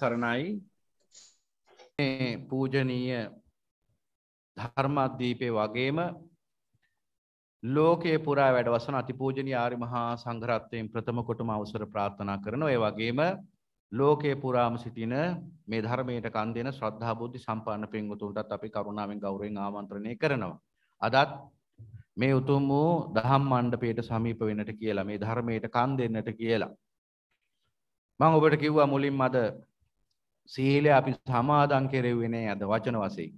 තෙරුවන් සරණයි පූජනීය ධර්මත්දීපය වගේම ලෝකේ පුරා වැඩවසන අතිපූජනී ආරි මහා සංඝරත්වයෙන් ප්‍රථම කොටම අවසර ප්‍රාර්ථනා කරන ඔය වගේම ලෝකේ පුරාම සිටින මේ ධර්මයට කන් දෙන ශ්‍රද්ධා බුද්ධි සම්පන්න පින්වතුන්ටත් අපි කරුණාවෙන් ගෞරවයෙන් ආමන්ත්‍රණය කරනවා. අදත් මේ උතුම් වූ දහම් මණ්ඩපයට සමීප වෙන්නට කියලා මේ ධර්මයට කන් දෙන්නට කියලා. මං ඔබට කිව්වා මුලින්ම අද සීලය අපි සමාදන් කෙරෙව්වේ නෑ අද වචන වශයෙන්.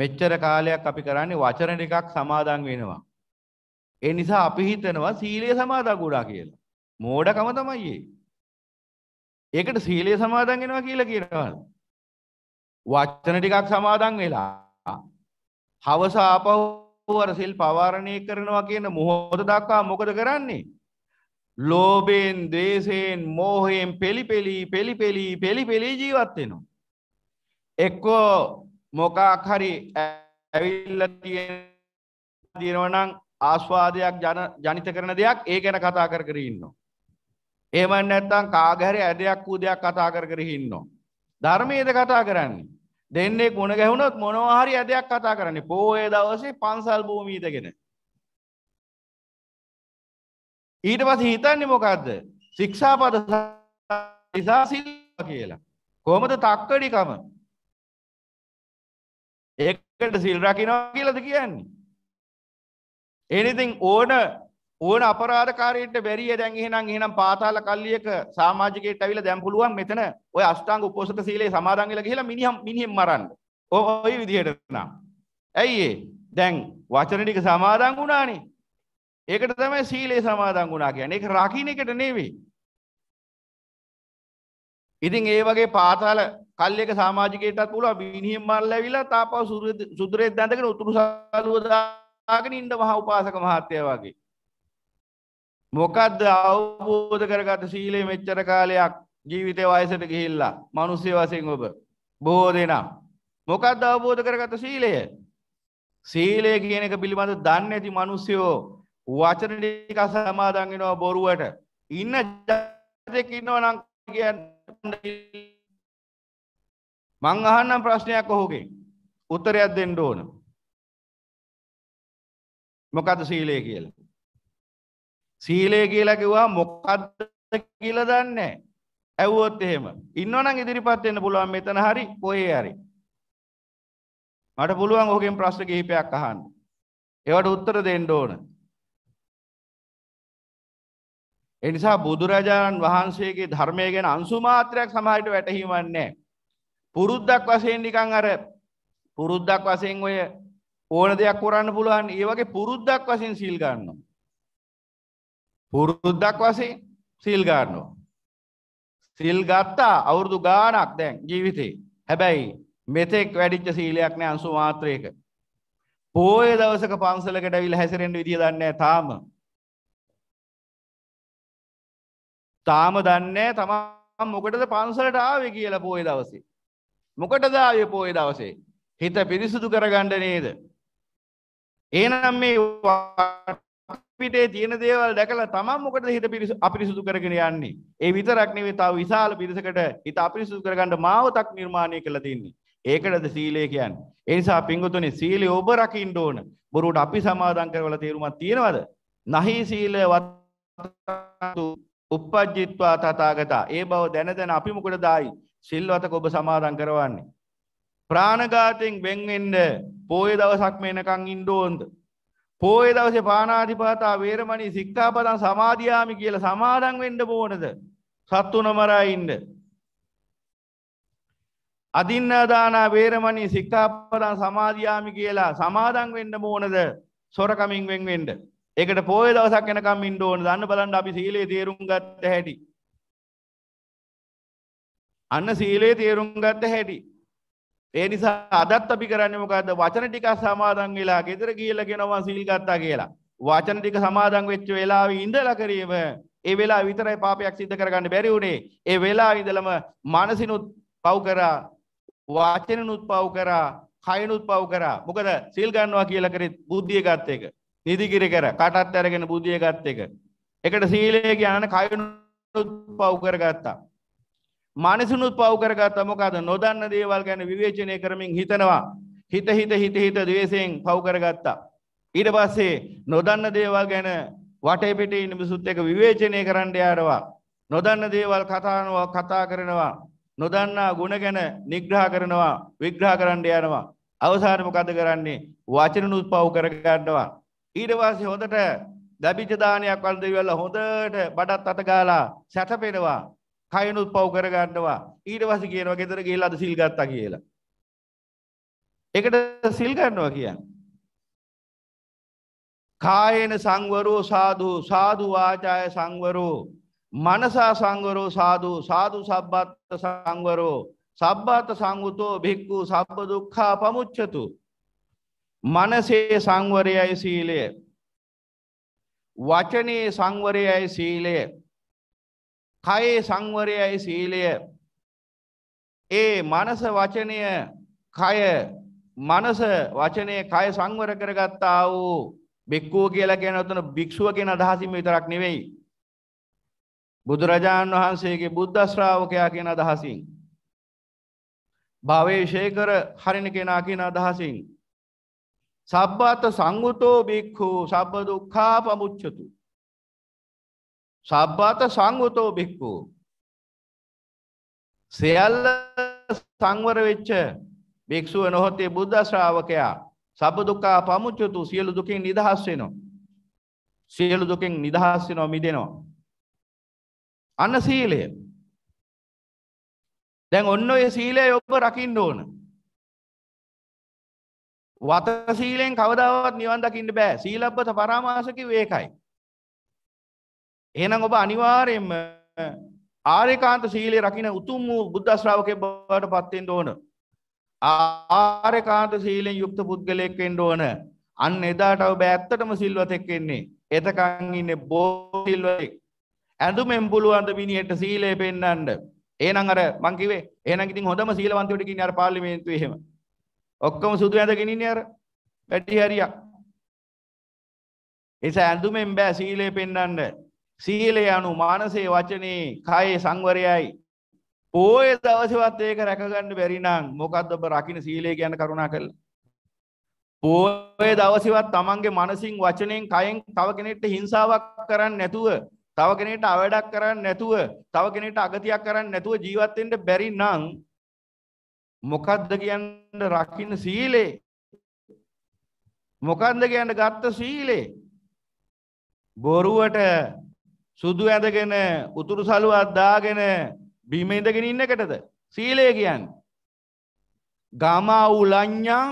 මෙච්චර කාලයක් අපි කරන්නේ වචන ටිකක් සමාදන් වෙනවා. ඒ නිසා අපි හිතනවා සීලය සමාදන් වුණා කියලා. මෝඩකම තමයි ඒ. ඒකට සීලය සමාදන් වෙනවා කියලා කියනවා. වචන ටිකක් සමාදන් වෙලා හවස ආපහු අර සිල් පවාරණය කරනවා කියන මොහොත දක්වා මොකද කරන්නේ? ලෝබයෙන් දේශයෙන් මෝහයෙන් පෙළිපෙලී පෙළිපෙලී පෙළිපෙලී ජීවත්වෙනවා. එක්කෝ මොකාක් හරි ඇවිල්ල තියෙනවනං ආස්වාදයක් ජනිත කරන දෙයක් ඒ ගැන කතා කර කර ඉන්නවා. ඒමන් නැත්තං කාගැරි ඇදයක් වූ දෙයක් කතා කර කර හින්නවා. ධර්මයේද කතා කරන්නේ. දෙන්නේ ගුණ ගැහුණොත් මොනවාහරි ඇදයක් කතා කරන්නේ පෝය දවසේ පන්සල් භූමීතගෙන. ඊට පස්සේ හිතන්නේ මොකද්ද? ශික්ෂාපද නිසා සිල් කියලා. කොහොමද තක්කඩිකම? ඒකට සිල් රකින්නවා කියලාද කියන්නේ? එනිතින් ඕන ඕන අපරාධකාරයෙන්ට බැරිය දැන් එහෙනම් එහෙනම් පාතාල කල්ලියක සමාජිකයෙක්ට ඇවිල්ලා දැන් පුළුවන් මෙතන ඔය අෂ්ටාංග උපෝසත සීලේ සමාදන් වෙලා ගිහලා මිනිහම් මිනිහෙන් මරන්න. ඔය විදිහට නම්. ඇයි ඒ? දැන් වචන ටික සමාදන් වුණානේ. ඒකට තමයි සීලේ සමාදන් වුණා කියන්නේ. ඒක රකින්න එකට නෙවෙයි. ඉතින් ඒ වගේ පාතාල කල්යක සමාජිකයටත් පුළුවන් බිනිහිම් මල්ල ඇවිල්ලා තාපව සුදුරේ දඳගෙන උතුරු සාලුව දාගෙන ඉන්න මහා උපාසක මහත්තයා වගේ. මොකද්ද අවබෝධ කරගත්ත සීලේ මෙච්චර කාලයක් ජීවිතේ වයසට ගිහිල්ලා මිනිස්සු වශයෙන් ඔබ බොහෝ දෙනා මොකද්ද අවබෝධ කරගත්ත සීලය? සීලය කියන එක පිළිබඳ දන්නේ නැති මිනිස්සුયો වචන ටික සමාදන් වෙනවා බොරුවට ඉන්න ජාතක ඉන්නවා නම් කියන්නේ මං අහන්නම් ප්‍රශ්නයක් ඔහුගෙන් උත්තරයක් දෙන්න ඕන මොකද සීලය කියලා සීලය කියලා කිව්වා මොකද්ද කියලා දන්නේ ඇව්වොත් එහෙම ඉන්නවනම් ඉදිරිපත් වෙන්න පුළුවන් මෙතන හරි කොහේ හරි මට පුළුවන් ඔහුගෙන් ප්‍රශ්න කිහිපයක් අහන්න ඒවට උත්තර දෙන්න ඕන එනිසා බුදුරජාණන් වහන්සේගේ ධර්මය ගැන අංසුමාත්‍රයක් සමහට වැටහිවන්නේ. පුරුද්දක් වසයෙන් නිකං අර පුරුද්දක් වසයෙන් ඔය ඕන දෙයක් කොරන්න පුළුවන් ඒ වගේ පුරුද්දක් වසින් සිල් ගන්නවා. පුරුද්දක් වසේ සිල් ගන්නවා. සිල් ගත්තා අවුරුදු ගානක් දැන් ජීවිතේ. හැබැයි මෙතෙක් වැඩිච්ච සීලයක් නෑ අංශු මාත්‍රයක. පෝය දවසක පන්සලකට ඇවිල්ලා හැසිරෙන්න විදිය දන්නේ නැහැ තාම. තාම දන්නේ තමන් මොකටද පන්සලට ආවේ කියලා පොය දවසේ. මොකටද ආවේ පොය දවසේ? හිත පිරිසුදු කරගන්න නේද? එහෙනම් මේ පිටේ තියෙන දේවල් දැකලා තමන් මොකටද හිත පිරිසු අපිරිසුදු කරගෙන යන්නේ? ඒ විතරක් නෙවෙයි තව විශාල පිරිසකට හිත අපිරිසුදු කරගන්න මාවතක් නිර්මාණය කළා තින්නේ. ඒකටද සීලය කියන්නේ. ඒ නිසා පිංගුතුනි සීලය ඔබ රකින්න ඕන. බොරුවට අපි සමාදම් කරවල තේරුමක් තියෙනවද? නහි සීලය වතු උපජ්ජිත්වා තථාගතා. ඒ බව දැන දැන අපි මොකටද ආයි? සිල්වතක ඔබ සමාදන් කරවන්නේ. ප්‍රාණඝාතයෙන් වෙන් වෙන්න පොය දවසක් මේනකන් ඉන්න ඕනද? පොය දවසේ පාණාතිපාතා වේරමණී සික්ඛාපදං සමාදියාමි කියලා සමාදන් වෙන්න ඕනද? සත්තුන මරා ඉන්න. අදින්නාදාන වේරමණී සික්ඛාපදං සමාදියාමි කියලා සමාදන් වෙන්න ඕනද? සොරකමින් වෙන් වෙන්න. ඒකට පෝය දවසක් එනකම් ඉන්න ඕන දන්න බලන්න අපි සීලේ තේරුම් ගත්ත හැටි. අන්න සීලේ තේරුම් ගත්ත හැටි. ඒ නිසා අදත් අපි කරන්නේ මොකද්ද? වචන ටිකක් සමාදන් වෙලා ගෙදර ගිහලා කියනවා සීල් ගත්තා කියලා. වචන ටික සමාදන් වෙච්ච වෙලාවේ ඉඳලා කරීම ඒ වෙලාව විතරයි පාපයක් සිද්ධ කරගන්න බැරි වුණේ. ඒ වෙලාව ඉඳලම මානසිනුත් පව් කරා, වාචනිනුත් පව් කරා, කයනුත් පව් කරා. මොකද සීල් ගන්නවා කියලා කරෙත් බුද්ධිය ගත් එක. නිදිකිරි කර කටත් අරගෙන බුදිය ගත් එක. එකට සීලය කියන කයනුත් පව් කරගත්තා. මනසනුත් පව් කරගත්තා මොකද නොදන්න දේවල් ගැන විවේචනය කරමින් හිතනවා. හිත හිත හිත හිත ද්වේෂයෙන් පව් කරගත්තා. ඊට පස්සේ නොදන්න දේවල් ගැන වටේ පිටේ ඉන්න මිනිසුත් එක්ක විවේචනය කරන්න යාරවා. නොදන්න දේවල් කතානවා කතා කරනවා. නොදන්නා ಗುಣ ගැන නිග්‍රහ කරනවා විග්‍රහ කරන්න යනවා. අවසානයේ මොකද කරන්නේ? වචනනුත් පව් කරගන්නවා. ඊට පස්සේ හොඳට දැබිච්ච දානයක් වන්දවිවල හොඳට බඩත් අත ගාලා සැතපෙනවා කයනුත් පව් කරගන්නවා ඊට පස්සේ කියනවා ගෙදර ගිහිල්ලා අද සිල් ගත්තා කියලා. ඒකට සිල් ගන්නවා කියන්නේ කායන සංවරෝ සාධූ සාධු වාචාය සංවරෝ මනසා සංවරෝ සාධූ සාධු සබ්බත්ත සංවරෝ සබ්බාත සංගුතෝ භික්කු සබ්බ දුක්ඛා පමුච්චතු මනසේ සංවරයයි සීලය වචනයේ සංවරයයි සීලය කයේ සංවරයයි සීලය ඒ මනස වචනය කය මනස වචනය කය සංවර කරගත්තා වූ බික්කූ කියලා කියන ඔතන භික්ෂුව කියන අදහසින් විතරක් නෙවෙයි බුදුරජාණන් වහන්සේගේ බුද්ධ ශ්‍රාවකයා කියන අදහසින් භවයේ ශේකර හරින කෙනා කියන අදහසින් සබ්බත සංගුතෝ බික්හෝ සබ්බ දුක්කා පමුච්චතු. සබ්බත සංගුතෝ බික්කෝ. සියල්ල සංවර වෙච්ච භික්‍ෂුව නොහොතේ බුද්ධ ශ්‍රාවකයා සබ දුකා පමුච්චතු සියලු දුකින් නිදහස් වෙනවා. සියලු දුකින් නිදහස් වෙනවා මිදෙනවා. අන්න සීලය. දැන් ඔන්න ඔය සීලය ඔබ රකින්න ඕන. වත සීලෙන් කවදාවත් නිවන් දකින්න බෑ. සීලබ්බත පරාමාස කිව්වේ ඒකයි. එහෙනම් ඔබ අනිවාර්යයෙන්ම ආරේකාන්ත සීලය රකින්න උතුම් වූ බුද්ධ ශ්‍රාවකයෙක් බවට පත් වෙන්න ඕන. ආරේකාන්ත සීලෙන් යුක්ත පුද්ගලයෙක් වෙන්න ඕන. අන්න එදාට ඔබ ඇත්තටම සිල්වතෙක් වෙන්නේ. එතකන් ඉන්නේ බෝසිල්වතෙක්. ඇඳුමෙන් පුළුවන් ද මිනිහට සීලය පෙන්වන්න. එහෙනම් අර මං කිව්වේ එහෙනම් ඉතින් හොඳම සීලවන්තයෙකුට කියන්නේ අර පාර්ලිමේන්තුවේ එහෙම. ඔක්කොම සුදු ඇඳගෙන ඉන්නේ අර වැටි හරියක්. ඒස ඇඳුමෙන් බෑ සීලය පෙන්වන්න. සීලය anu මානසේ වචනේ කායේ සංවරයයි. පෝය දවසේවත් ඒක රැකගන්න බැරි නම් මොකද්ද ඔබ රකින්න සීලය ගැන කරුණා කළා. පෝය දවසේවත් තමන්ගේ මනසින් වචනෙන් කයෙන් තව කෙනෙක්ට හිංසාවක් කරන්නේ නැතුව තව කෙනෙක්ට අවඩක් කරන්නේ නැතුව තව කෙනෙක්ට අගතියක් කරන්නේ නැතුව ජීවත් වෙන්න බැරි නම් මොකද්ද කියන්න රකින්න සීලේ මොකන්ද කියන්න ගත්ත සීලේ බොරුවට සුදු ඇඳගෙන උතුරු සලුවක් දාගෙන බිම ඉඳගෙන ඉන්න එකටද සීලය කියන්නේ ගමා උලඤ්ඤං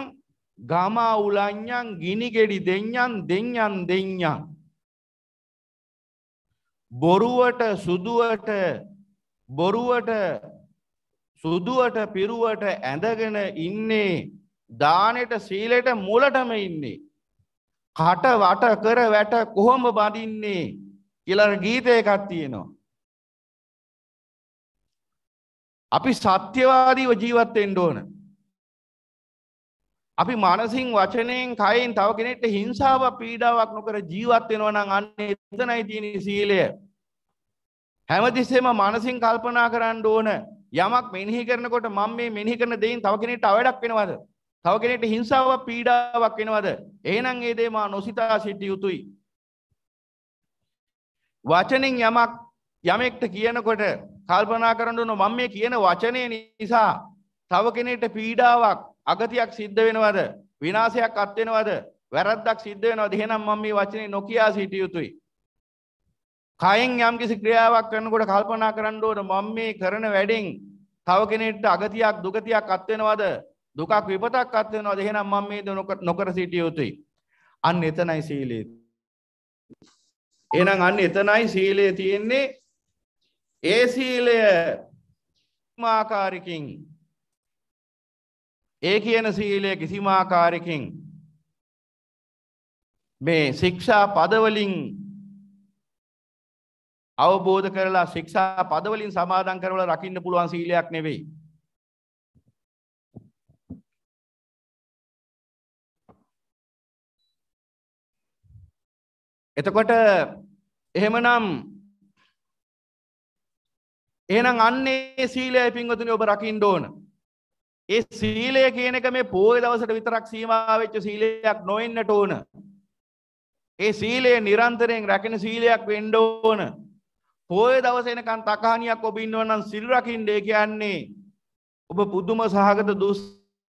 ගමා උලඤ්ඤං ගිනි ගෙඩි දෙඤ්ඤං දෙඤ්ඤං දෙඤ්ඤං බොරුවට සුදුවට බොරුවට සුදුවට පිරුවට ඇඳගෙන ඉන්නේ දානෙට සීලෙට මුලටම ඉන්නේ. කට වට කර වැට කොහොම බඳින්නේ කියලර ගීතය එකත් තියෙනවා. අපි සත්‍යවාදීව ජීවත්තෙන්ට ඕන. අපි මනසින් වචනයෙන් කයින් තව කෙනෙට හිංසාව පීඩාවක් නොකර ජීවත්වෙනවා නම් අන්න එතනයි තියෙන සීලය. හැමතිස්සෙම මනසින් කල්පනා කරන්න ඕන යමක් මෙනෙහි කරනකොට මම මේ මෙනෙහි කරන දෙයින් තව කෙනෙක්ට අවඩක් වෙනවද? තව කෙනෙක්ට හිංසාවක් පීඩාවක් වෙනවද? එහෙනම් ඒ දේ මා නොසිතා සිටිය යුතුයි. වචනෙන් යමක් යමෙක්ට කියනකොට කල්පනා කරන්න ඕන මම මේ කියන වචනේ නිසා තව කෙනෙක්ට පීඩාවක් අගතියක් සිද්ධ වෙනවද? විනාශයක් අත් වෙනවද? වැරද්දක් සිද්ධ වෙනවද? එහෙනම් මම මේ වචනේ නොකියා සිටිය යුතුයි. කයෙන් යම්කිසි ක්‍රියාවක් කරනකොට කල්පනා කරන්න ඕන මම මේ කරන වැඩෙන් තව කෙනෙක්ට අගතියක් දුගතියක් අත් වෙනවද දුකක් විපතක් අත් වෙනවද එහෙනම් මම මේ නොකර සිටිය යුතුයි අන්න එතනයි සීලය එහෙනම් අන්න එතනයි සීලය තියෙන්නේ ඒ සීලය ආකාරකින් ඒ කියන සීලය කිසිම ආකාරකින් මේ ශික්ෂා පදවලින් අවබෝධ කරලා ශික්ෂා පදවලින් සමාදන් කරවල රකින්න පුළුවන් සීලයක් නෙවෙයි. එතකොට එහෙමනම් එහෙනම් අන්නේ සීලය පින්වතුනි ඔබ රකින්න ඕන. ඒ සීලය කියන එක මේ පොය දවසට විතරක් සීමා වෙච්ච සීලයක් නොවෙන්නට ඕන. ඒ සීලය නිරන්තරයෙන් රැකෙන සීලයක් වෙන්න ඕන. පෝය දවසෙනකන් තකහනියක් ඔබ ඉන්නවනම් සිල්රකින්ඩේ කියන්නේ ඔබ පුදුම සහගත දුස්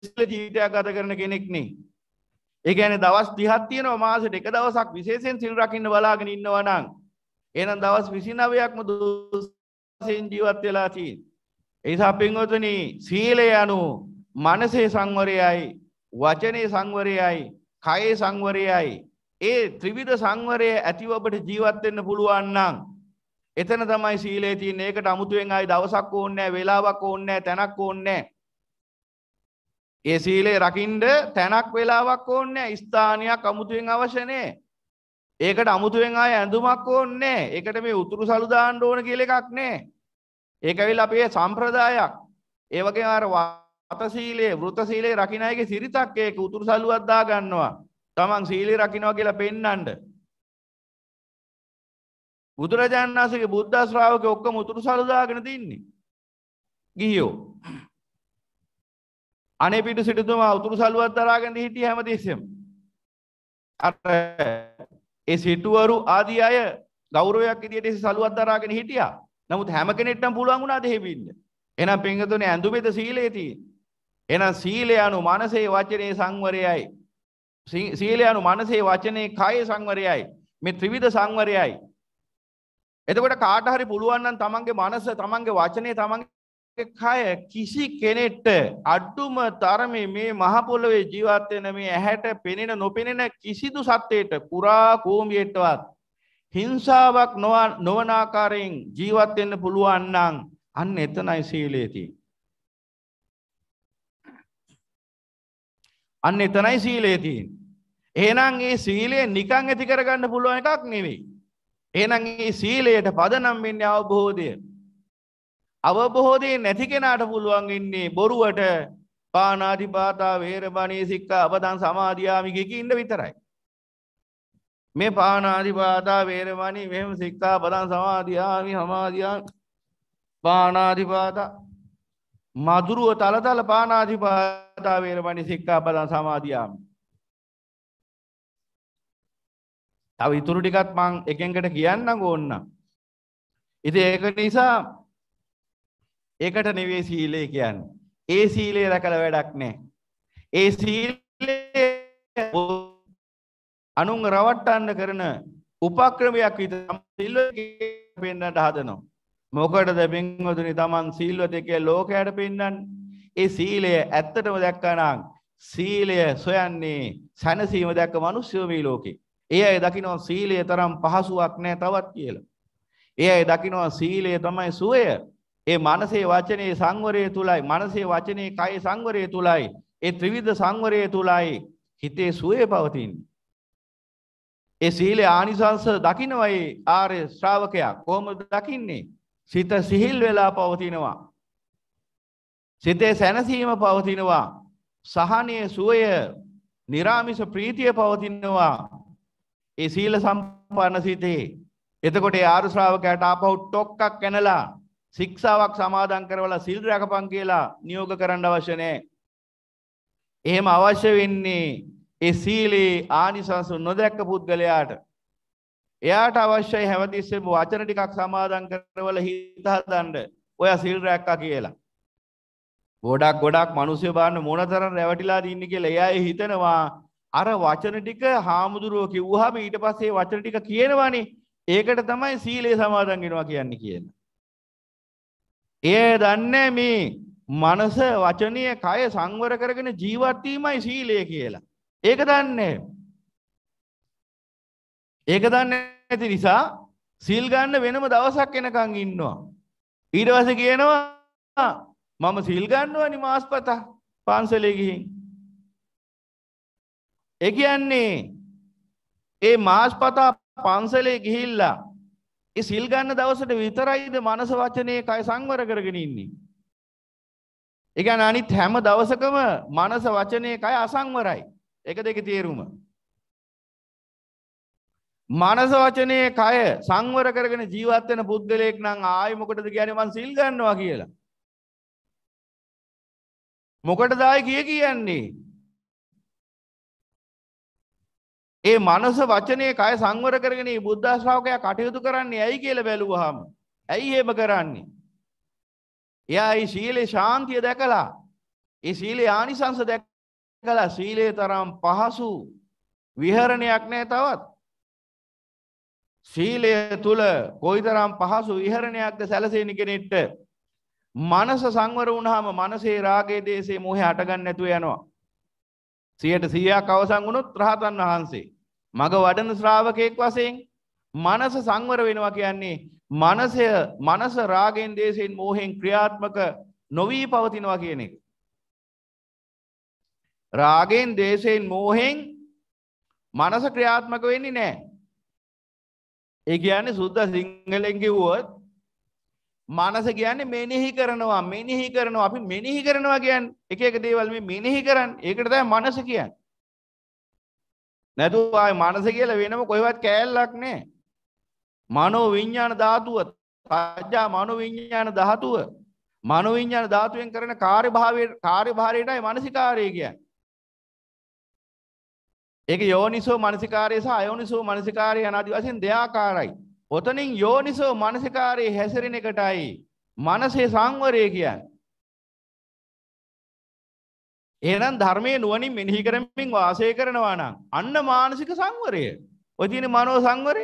ජීවිතයක් ගත කරන කෙනෙක්නේ ඒගැන දවස් තිහත්තියනව මාසට එක දවසක් විශේෂෙන් සිල්රකින්න බලාගෙන ඉන්නවනං එනම් දවස් විසිනවයක්ම දුසෙන් ජීවත් වෙලා තිීන් ඒසා පංගොතන සීලය යනු මනසේ සංවරයයි වචනය සංවරයයි කයේ සංවරයයි ඒ ත්‍රිවිධ සංවරය ඇතිව ඔබට ජීවත්වෙන්න පුළුවන්නම් එතන තමයි සීලේ තියෙන්නේ. ඒකට අමුතුවෙන් ආයි දවසක් ඕනේ නැහැ, වේලාවක් ඕනේ නැහැ, තැනක් ඕනේ නැහැ. ඒ සීලේ රකින්න තැනක් වේලාවක් ඕනේ නැහැ, ස්ථානයක් අමුතුවෙන් අවශ්‍ය නැහැ. ඒකට අමුතුවෙන් ආය ඇඳුමක් ඕනේ නැහැ. ඒකට මේ උතුරු සලු දාන්න ඕන කියලා එකක් නැහැ. ඒක ඇවිල්ලා අපේ සම්ප්‍රදායක්. ඒ වගේම අර වත සීලේ, වෘත සීලේ රකින්න අයගේ සිරිතක් ඒක උතුරු සලුවක් දා ගන්නවා. Taman සීලේ රකින්නවා කියලා පෙන්වන්න. බුදුරජාණන් වහන්සේගේ බුද්ධ ශ්‍රාවකයෝ ඔක්කොම උතුරු සළුදාගෙන තින්නේ. ගිහියෝ. අනේ පිටු සිටුතුමා උතුරු සළුවක් දරාගෙන හිටියේ හැමදෙස්සෙම. අර ඒ සිටුවරු ආදී අය ගෞරවයක් විදියට ඒ සළුවක් දරාගෙන හිටියා. නමුත් හැම කෙනෙක්ටම පුළුවන් වුණා දෙහෙවින්න. එහෙනම් පින්වතුනි ඇඳුමේද සීලේ තියෙන්නේ. එහෙනම් සීලය anu මනසේ වචනේ සංවරයයි. සීලය anu මනසේ වචනේ කායේ සංවරයයි. මේ ත්‍රිවිධ සංවරයයි. එතකොට කාට හරි පුළුවන් නම් තමන්ගේ මනස තමන්ගේ වචනේ තමන්ගේ කය කිසි කෙනෙක්ට අඩුම තරමේ මේ මහ පොළවේ ජීවත් වෙන මේ ඇහැට පෙනෙන නොපෙනෙන කිසිදු සත්ත්වයට පුරා කෝඹියෙටවත් හිංසාවක් නොවන ආකාරයෙන් ජීවත් වෙන්න පුළුවන් නම් අන්න එතනයි සීලය තියෙන්නේ. අන්න එතනයි සීලය තියෙන්නේ. එහෙනම් මේ සීලය නිකන් ඇති කරගන්න පුළුවන් එකක් නෙවෙයි. එහෙනම් මේ සීලයට පදනම් වෙන්නේ අවබෝධය. අවබෝධය නැති කෙනාට පුළුවන් ඉන්නේ බොරුවට පානාතිපාතා වේරමණී සික්ඛා අපදන් සමාදියාමි කිය ඉන්න විතරයි. මේ පානාතිපාතා වේරමණී මෙහෙම සික්ඛා පදන් සමාදියාමි සමාදියා පානාතිපාතා මధుරව තලතල පානාතිපාතා වේරමණී සික්ඛා පදන් සමාදියාමි තව ඉතුරු ටිකත් මං එකෙන්කට කියන්න ඕන්න. ඉති ඒක නිසා ඒකට නෙවේ සීලේ කියන්න. ඒ සීලේ රැකළ වැඩක් නෑ. ඒ සීලේ අනුන් රවට්ටන්න කරන උපක්‍රමයක් විත සිල්ව පෙන්න්නට හදනවා. මොකටද පින්වතුනි තමන් සීල්වතක ලෝකයට පෙන්න්නන් ඒ සීලය ඇත්තටම දැක්කනං සීලය සොයන්නේ සැනසීම දැක්ක මනුස්්‍යයමී ලෝකේ. ඒ අය දකිනවා සීලය තරම් පහසුවක් නෑ තවත් කියලා. ඒ අය දකිනවා සීලය තමයි සුවය. ඒ මනසේ වචනේ සංවරය තුලයි මනසේ වචනේ කය සංවරය තුලයි ඒ ත්‍රිවිධ සංවරය තුලයි හිතේ සුවය පවතින්නේ. ඒ සීලේ ආනිසංස දකින්වයි ආර්ය ශ්‍රාවකයා කොහොමද දකින්නේ? සිත සිහිල් වෙලා පවතිනවා. සිතේ සැනසීම පවතිනවා. සහනයේ සුවය, निराமிස ප්‍රීතිය පවතිනවා. ඒ සීල සම්පන්න සිතේ. එතකොට ඒ ආරු ශ්‍රාවකයාට ආපහු ටොක්කක් කනලා ශික්ෂාවක් සමාදන් කරවලා සිල් රැකපන් කියලා නියෝග කරන්න අවශ්‍ය නැහැ. එහෙම අවශ්‍ය වෙන්නේ ඒ සීලේ ආනිසංස නොදැක්ක පුද්ගලයාට. එයාට අවශ්‍යයි හැමතිස්සෙම වචන ටිකක් සමාදන් කරවලා හිත හදන්න. ඔයා සිල් රැක්කා කියලා. ගොඩක් ගොඩක් මිනිස්සු බාන්න මොනතරම් රැවටිලා දින්නේ කියලා එයා හිතනවා අර වචන ටික හාමුදුරුවෝ කිව්වහම ඊට පස්සේ වචන ටික කියනවනේ. ඒකට තමයි සීලය සමාදන් වෙනවා කියන්නේ කියන. එය දන්නේ මේ මනස වචනය කය සංවර කරගෙන ජීවත් වීමයි සීලය කියලා. ඒක දන්නේ ඒක දන්නේ නැති නිසා සීල් ගන්න වෙනම දවසක් එනකන් ඉන්නවා. ඊට පස්සේ කියනවා මම සීල් ගන්නවනේ මාස්පතා පන්සලේ ගිහින්. ඒ කියන්නේ ඒ මාස්පතා පන්සලේ ගිහිල්ලා ඒ සිල් ගන්න දවසට විතරයිද මනස වචනේ කය සංවර කරගෙන ඉන්නේ. ඒ කියන්නේ අනිත් හැම දවසකම මනස වචනේ කය අසංවරයි. ඒක දෙකේ තේරුම. මනස වචනේ කය සංවර කරගෙන ජීවත් වෙන පුද්ගලයෙක් නම් ආයි මොකටද කියන්නේ මං සිල් ගන්නවා කියලා. මොකටද ආයි කිය කියන්නේ? ඒ මනස වචනය කය සංවර කරගෙන බුද්ධශ්‍රාවකය කටයුතු කරන්නේ ඇයි කියල බැලුවහම. ඇයි ඒම කරන්නේ. එයා ඒ ශීලේ ශාන්තිය දැකලා. ඒ සීලේ ආනිසංස දැකලා සීලේ තරම් පහසු විහරණයක් නෑ තවත්. සීලය තුළ කොයිතරම් පහසු විහරණයක්ද සැලසේනි කෙනෙට්ට. මනස සංවර වුණහම මනසේ රාගේ දේශේ මොහ අටගන්න නැතුව යනවා. සියට සීයක් අවසං වුණොත් රහතන් වහන්සේ. මග වඩන ශ්‍රාවකයෙක් වසයෙන් මනස සංවර වෙනවා කියන්නේ මනසය මනස රාගෙන් දේශයෙන් මෝහෙන් ක්‍රියාත්මක නොවී පවතිනවා කියන එක. රාගෙන් දේශයෙන් මෝහෙන් මනස ක්‍රියාත්මක වෙන්නේ නෑ. ඒ කියන්නේ සුද්ධ සිංහලෙන් කිව්වොත් මනස කියන්නේ මෙනෙහි කරනවා මෙනෙහි කරනවා අපි මෙනෙහි කරනවා කියන්නේ එක එක දේවල් මේ මෙනෙහි කරන්නේ ඒකට තමයි මනස කියන්නේ. නැතුව ආයි මනස කියලා වෙනම කොහෙවත් කෑල්ලක් නැහැ. මනෝ විඥාන ධාතුව, සාජ්ජා මනෝ විඥාන ධාතුව. මනෝ විඥාන ධාතුවෙන් කරන කාර්යභාවයේ කාර්යභාරයටයි මානසිකාරය කියන්නේ. ඒක යෝනිසෝ මානසිකාරය සහ අයෝනිසෝ මානසිකාරය යන ආදි වශයෙන් දෙආකාරයි. ඔතනින් යෝනිසෝ මානසිකාරයේ හැසිරෙන එකටයි මනසේ සංවරය කියන්නේ. එහෙනම් ධර්මයේ නුවණින් මෙනෙහි කරමින් වාසය කරනවා නම් අන්න මානසික සංවරය. ඔය තියෙන මනෝ සංවරය.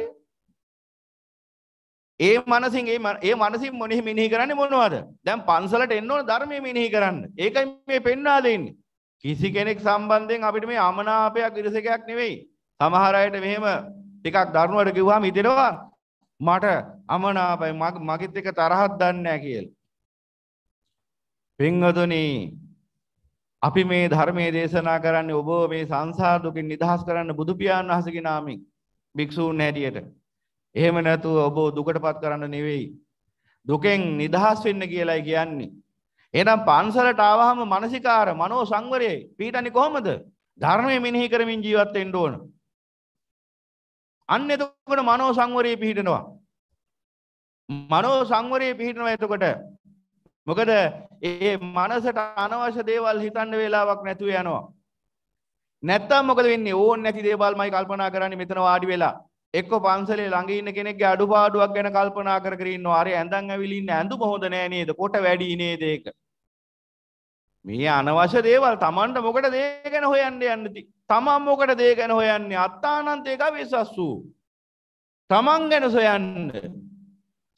ඒ මනසින් ඒ ඒ මනසින් මොනෙහි මෙනෙහි කරන්නේ මොනවද? දැන් පන්සලට එන්න ඕන ධර්මයේ මෙනෙහි කරන්න. ඒකයි මේ පෙන්වා දෙන්නේ. කිසි කෙනෙක් සම්බන්ධයෙන් අපිට මේ අමනාපයක් ඉරසකයක් නෙවෙයි. සමහර අයට මෙහෙම ටිකක් දරුණුවට කිව්වම හිතෙනවා මට අමනාපයි මගෙත් එක තරහක් දන්නේ නැහැ කියලා. පින්වතුනි අපි මේ ධර්මයේ දේශනා කරන්නේ ඔබ මේ සංසාර දුකින් නිදහස් කරන්න බුදු පියාණන් වහන්සේගේ නාමයෙන් භික්ෂූන් හැටියට. එහෙම නැතුව ඔබ දුකටපත් කරන්න නෙවෙයි. දුකෙන් නිදහස් වෙන්න කියලායි කියන්නේ. එහෙනම් පන්සලට ආවහම මානසිකාර මනෝ සංවරයේ පීඩන්නේ කොහොමද? ධර්මයේ මෙනෙහි කරමින් ජීවත් වෙන්න ඕන. අන්න එතකොට මනෝ සංවරයේ පිහිටනවා. මනෝ සංවරයේ පිහිටනවා එතකොට මොකද ඒ මනසට අනවශ්‍ය දේවල් හිතන්න වෙලාවක් නැතුව යනවා. නැත්තම් මොකද වෙන්නේ? ඕන් නැති දේවල්මයි කල්පනා කරන්නේ මෙතන වාඩි වෙලා. එක්ක පන්සලේ ළඟ ඉන්න කෙනෙක්ගේ අඩුපාඩුවක් ගැන කල්පනා කර කර ඉන්නවා. අර ඇඳන් ඇවිල්ලා ඉන්න ඇඳුම හොඳ නෑ නේද? කොට වැඩි නේද ඒක? මේ අනවශ්‍ය දේවල් Tamanට මොකටද ඒ ගැන හොයන්න යන්නේ? Taman මොකටද ඒ ගැන හොයන්නේ? අත්තානන්තේක විශ්වස්සු. Taman ගැන සොයන්නේ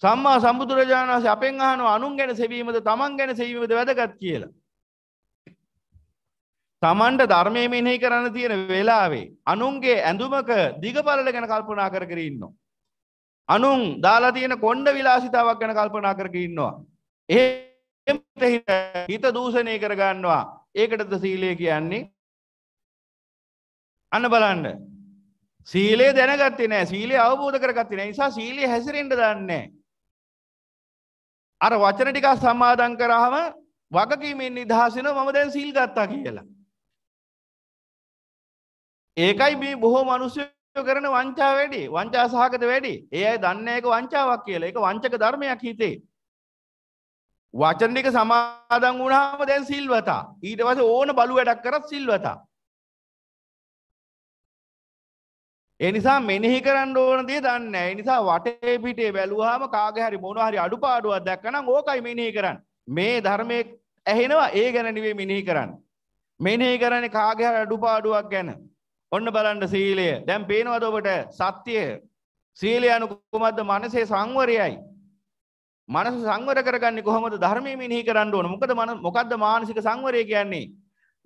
සම්මා සම්බුදුරජාණන් වහන්සේ අපෙන් අහනවා අනුන් ගැන සෙවීමද තමන් ගැන සෙවීමද වැදගත් කියලා. තමන්ට ධර්මයේ මෙනෙහි කරන්න තියෙන වෙලාවේ අනුන්ගේ ඇඳුමක දිගපළල ගැන කල්පනා කර කර ඉන්නවා. අනුන් දාලා තියෙන කොණ්ඩ විලාසිතාවක් ගැන කල්පනා කර කර ඉන්නවා. එහෙම හිත දූෂණය කර ගන්නවා. ඒකටද සීලය කියන්නේ. අන්න බලන්න සීලේ දැනගත්තේ නෑ සීලේ අවබෝධ කරගත්තේ නෑ නිසා සීලේ හැසිරෙන්න දන්නේ නෑ අර වචන ටිකක් සමාදන් කරාම වගකීමෙන් නිදහස් වෙනවා මම දැන් සීල් ගත්තා කියලා. ඒකයි මේ බොහෝ මිනිස්සු කරන වංචා වැඩි වංචා සහගත වැඩි ඒ අය දන්නේ ඒක වංචාවක් කියලා ඒක වංචක ධර්මයක් හිතේ වචන ටික සමාදන් වුණාම දැන් සිල්වතා ඊට පස්සේ ඕන බලු වැඩක් කරත් සිල්වතා ඒ නිසා මෙනෙහි කරන්න ඕන දේ දන්නේ නැහැ. ඒ නිසා වටේ පිටේ බැලුවාම කාගේ හරි මොනවා හරි අඩුපාඩුවක් දැක්කනම් ඕකයි මෙනෙහි කරන්නේ. මේ ධර්මයේ ඇහෙනවා ඒ ගැන නෙවෙයි මෙනෙහි කරන්නේ. මෙනෙහි කරන්නේ කාගේ හරි අඩුපාඩුවක් ගැන. ඔන්න බලන්න සීලය. දැන් පේනවද ඔබට සත්‍යය? සීලය අනුකමද්ද මනසේ සංවරයයි. මනස සංවර කරගන්නේ කොහොමද? ධර්මයේ මෙනෙහි කරන්න ඕන. මොකද මොකද්ද මානසික සංවරය කියන්නේ?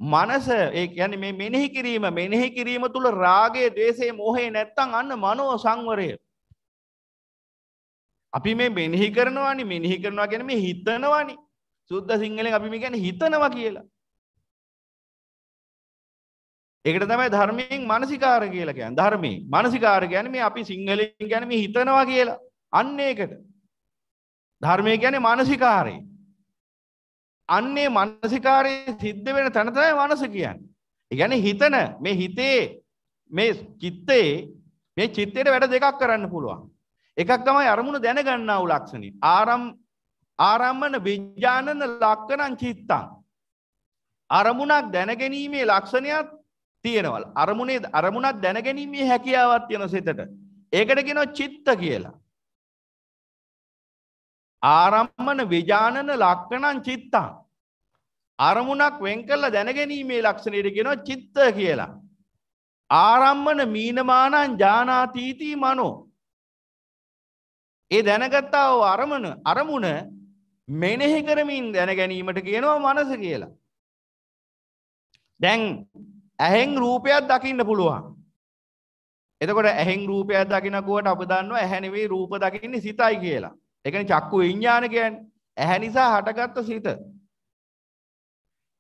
මනස ඒ කියන්නේ මේ මෙනෙහි කිරීම මෙනෙහි කිරීම තුල රාගය, ద్వේෂය, මෝහය නැත්තම් අන්න මනෝ සංවරය. අපි මේ මෙනෙහි කරනවානි මෙනෙහි කරනවා කියන්නේ මේ හිතනවානි. සුද්ධ සිංහලෙන් අපි මේ කියන්නේ හිතනවා කියලා. ඒකට තමයි ධර්මයෙන් මානසිකාර කියලා කියන්නේ. ධර්මයෙන් මානසිකාර කියන්නේ මේ අපි සිංහලෙන් කියන්නේ මේ හිතනවා කියලා. අන්න ඒකට. ධර්මය කියන්නේ මානසිකාරේ. අන්නේ මනසිකාරයේ සිද්ධ වෙන තැන තමයි මනස කියන්නේ. ඒ කියන්නේ හිතන මේ හිතේ මේ චිත්තේ මේ චිත්තේට වැඩ දෙකක් කරන්න පුළුවන්. එකක් තමයි අරමුණ දැනගන්නා වූ ලක්ෂණي. ආරම් ආරම්මන විඥානන ලක්ෂණං චිත්තං. අරමුණක් දැනගැනීමේ ලක්ෂණයක් තියෙනවල. අරමුණේ අරමුණක් දැනගැනීමේ හැකියාවක් තියෙන සිතට. ඒකට කියනවා චිත්ත කියලා. ආරම්මන විජානන ලක්කනං චිත්තා. අරමුණක් වෙන් කරලා දැනගැනීමේ ලක්ෂණයට ගෙනවා චිත්ත කියලා. ආරම්මන මීනමානන් ජානාතීතිී මනෝ. ඒ දැනගත්තාව අරමන අරමුණ මෙනෙහි කරමින් දැනගැනීමට කියනවා මනස කියලා. දැන් ඇහෙන් රූපයක් දකින්න පුළුවන්. එතකොට ඇහෙන් රූපයක් දකිනකුවට අප දන්නවා ඇහැනවේ රූප දකින්නේ සිතයි කියලා. ඒ කියන්නේ චක්කු විඥාන කියන්නේ ඇහැ නිසා හටගත්තු සිත.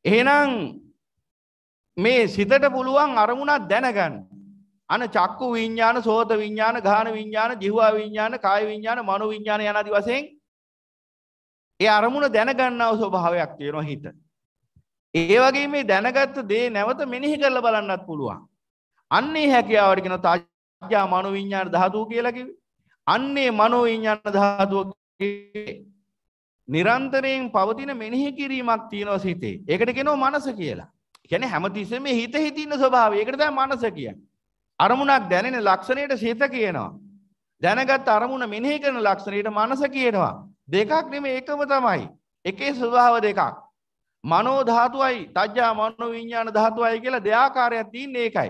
එහෙනම් මේ සිතට පුළුවන් අරමුණක් දැනගන්න. අන චක්කු විඤ්ඤාණ, සෝත විඤ්ඤාණ, ගාහන විඤ්ඤාණ, ජීවා විඤ්ඤාණ, කාය විඤ්ඤාණ, මනෝ විඤ්ඤාණ යන ආදි වශයෙන් ඒ අරමුණ දැනගන්නව ස්වභාවයක් තියෙනවා හිත. ඒ වගේ මේ දැනගත්ත දේ නැවත මෙනෙහි කරලා බලන්නත් පුළුවන්. අන්නේ හැකියාවට කියන තාජ්ජා මනෝ විඤ්ඤාණ ධාතු කියලා කිව්වේ. අන්නේ මනෝ විඤ්ඤාණ ධාතුවගේ නිරන්තරයෙන් පවතින මෙනෙහි කිරීමක් තියෙනවා සිතේ. ඒකට කියනවා මනස කියලා. කියන්නේ හැමතිස්සෙම මේ හිත හිතින ස්වභාවය. ඒකට තමයි මනස කියන්නේ. අරමුණක් දැනෙන ලක්ෂණයට සිත කියනවා. දැනගත් අරමුණ මෙනෙහි කරන ලක්ෂණයට මනස කියනවා. දෙකක් නෙමෙයි එකම තමයි. එකේ ස්වභාව දෙකක්. මනෝ ධාතුවයි තජ්ජා මනෝ විඤ්ඤාණ ධාතුවයි කියලා දෙආකාරයක් තියෙන එකයි.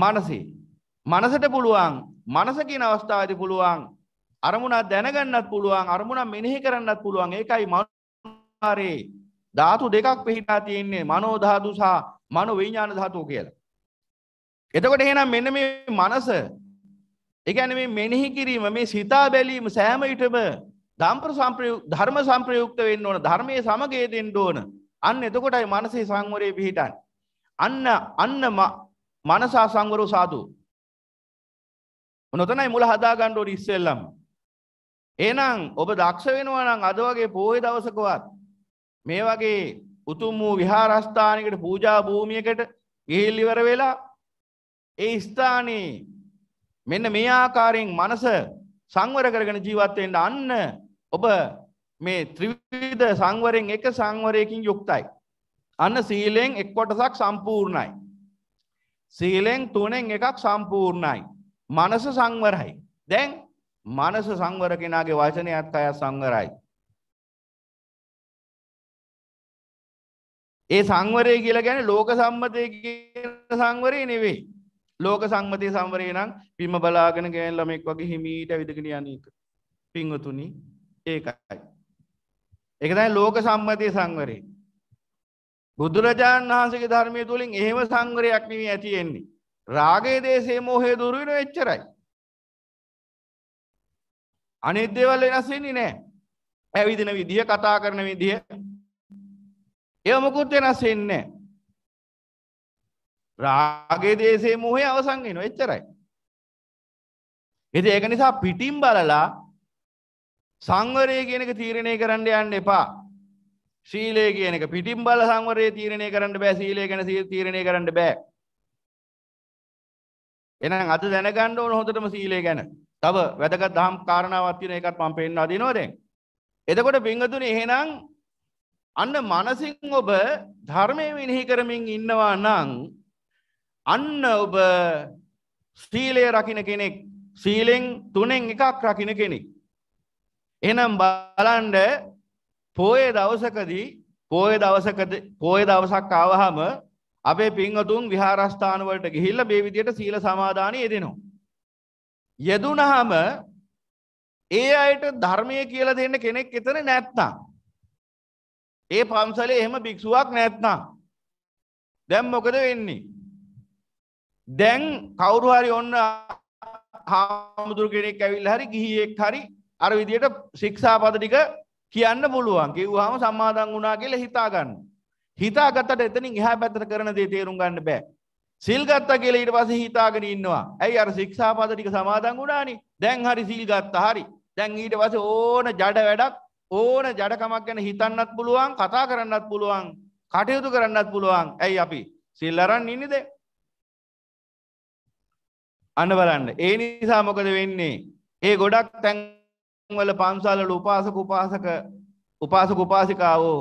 මනසේ. මනසට පුළුවන් මනස කියන අවස්ථාවේදී පුළුවන් අරමුණක් දැනගන්නත් පුළුවන් අරමුණක් මෙනෙහි කරන්නත් පුළුවන් ඒකයි මනෝකාරේ ධාතු දෙකක් පිහිටා තියෙන්නේ මනෝ ධාතු සහ මනෝ විඥාන ධාතුව කියලා. එතකොට එහෙනම් මෙන්න මේ මනස ඒ කියන්නේ මේ මෙනෙහි කිරීම මේ සිතා බැලීම සෑම විටම ධම්ප්‍ර සම්ප්‍රයුක්ත ධර්ම සම්ප්‍රයුක්ත වෙන්න ඕන ධර්මයේ සමගය දෙන්න ඕන. අන්න එතකොටයි මනසේ සංවරය පිහිටන්නේ. අන්න අන්න මනසා සංවරෝ සාදු. මොනතනයි මුල හදා ගන්න ඕනේ ඉස්සෙල්ලම. එහෙනම් ඔබ දක්ෂ වෙනවා නම් අද වගේ පොයේ දවසකවත් මේ වගේ උතුම් වූ විහාරස්ථානයකට පූජා භූමියකට ගිහිල් ඉවර වෙලා ඒ ස්ථානයේ මෙන්න මේ ආකාරයෙන් මනස සංවර කරගෙන ජීවත් වෙන්න අන්න ඔබ මේ ත්‍රිවිධ සංවරයෙන් එක සංවරයකින් යුක්තයි. අන්න සීලෙන් එක් කොටසක් සම්පූර්ණයි. සීලෙන් තුනෙන් එකක් සම්පූර්ණයි. මනස සංවරයි. දැන් මනස සංවර කෙනාගේ වචනයත් අය සංවරයි. ඒ සංවරය කියලා ගැන ලෝක සම්මතය සංවරය නෙවෙයි. ලෝක සංමතය සංවරය නම් පිම බලාගෙන ගෑන් ළමෙක් වගේ හිමීට විදගෙන යනක. පිංවතුනි ඒකයි. එකතයි ලෝක සම්මතය සංවරේ. බුදුරජාණන් වහන්සගේ ධර්මය තුළින් එහෙම සංවරයක් නවී ඇතියෙන්නේ. රාගේ දේශේ මෝහේ දුරුවෙන එච්චරයි. අනිත් දේවල් වෙනස් වෙන්නේ නැහැ. ඇවිදින විදිහ, කතා කරන විදිහ ඒව මොකුත් වෙනස් වෙන්නේ නැහැ. රාගේ දේශේ මොහේ අවසන් වෙනවා එච්චරයි. ඉතින් ඒක නිසා පිටින් බලලා සංවරය කියන එක තීරණය කරන්න යන්න එපා. ශීලය කියන එක පිටින් බල සංවරයේ තීරණය කරන්න බෑ සීලය ගැන තීරණය කරන්න බෑ. එහෙනම් අද දැනගන්න ඕන හොඳටම සීලය ගැන. තව වැදගත් දහම් කාරණාවක් තියෙන එකත් මම පෙන්වා දෙනවා දැන්. එතකොට පින්වතුනි එහෙනම් අන්න මනසින් ඔබ ධර්මයේ විනෙහි කරමින් ඉන්නවා නම් අන්න ඔබ සීලය රකින්න කෙනෙක් සීලෙන් තුනෙන් එකක් රකින්න කෙනෙක්. එහෙනම් බලන්න පෝය දවසකදී පෝය දවසකදී පෝය දවසක් ආවහම අපේ පින්වතුන් විහාරස්ථාන වලට ගිහිල්ලා මේ විදියට සීල සමාදානෙ යෙදෙනවා. යෙදුනහම ඒ අයට ධර්මය කියලා දෙන්න කෙනෙක් එතන නැත්තා. ඒ පන්සලේ එහෙම භික්ෂුවක් නැත්තා. දැම් මොකද වෙන්නේ. දැන් කවුරු හරි ඔන්න හාමුදුරු කෙනෙක් ඇවිල් හරි ගිහියෙක් හරි අර විදියට ශික්ෂාපද ටික කියන්න පුළුවන් කිව්වහම සම්මාදන් වුණා කියලා හිතාගන්න. හිතාගත්තට එතනින් එහා පැත්තට කරන දේ තේරුම් ගන්න බෑ. සිල්ගත්තා කියලා ඊට පස්සේ හිතාගෙන ඉන්නවා. ඇයි අර ශික්ෂාපද ටික සමාදන් වුණානේ. දැන් හරි සිල් ගත්තා හරි. දැන් ඊට පස්සේ ඕන ජඩ වැඩක් ඕන ජඩකමක් ගැන හිතන්නත් පුළුවන්, කතා කරන්නත් පුළුවන්, කටයුතු කරන්නත් පුළුවන්. ඇයි අපි සිල් අරන් ඉන්නේද? අන්න බලන්න. ඒ නිසා මොකද වෙන්නේ? ඒ ගොඩක් තැන්වල පන්සල්වල උපාසක උපාසක උපාසක උපාසිකාවෝ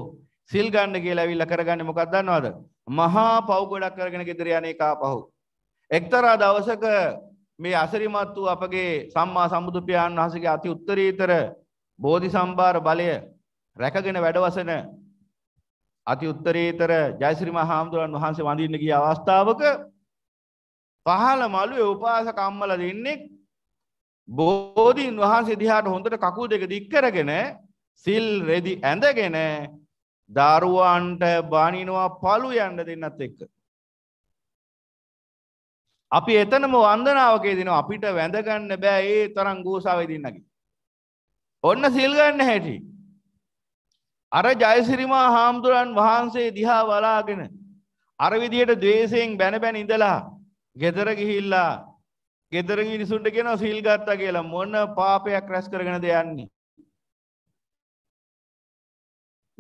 සිල් ගන්න කියලා ඇවිල්ලා කරගන්නේ මොකක්ද දන්නවද? මහා පව් ගොඩක් කරගෙන ගෙදර යන එකා පහු. එක්තරා දවසක මේ අසරිමත් වූ අපගේ සම්මා සම්බුදු පියාණන් වහන්සේගේ අති උත්තරීතර බෝධි සම්භාර බලය රැකගෙන වැඩවසන අති උත්තරීතර ජයශ්‍රී මහාමුදුරන් වහන්සේ වඳින්න ගිය අවස්ථාවක පහළ මළුවේ උපාසක අම්මලා දෙන්නෙක් බෝධීන් වහන්සේ දිහාට හොඳට කකුල් දෙක දික් කරගෙන සිල් රෙදි ඇඳගෙන දරුවන්ට බනිනවා පළු යන්න දෙන්නත් එක්ක. අපි එතනම වන්දනාවකේ දෙනවා අපිට වැඳගන්න බෑ ඒ තරම් ගෝසාවේ දෙන්නකි. ඔන්න සිල් ගන්න හැටි. අර ජයසිරිමා හාමුදුරන් වහන්සේ දිහා බලාගෙන අර විදියට ද්වේෂයෙන් බැන බැන ඉඳලා ගෙදර ගිහිල්ලා ගෙදර මිනිසුන්ට කියනවා සිල් ගත්තා කියලා මොන පාපයක් රැස් කරගෙනද යන්නේ?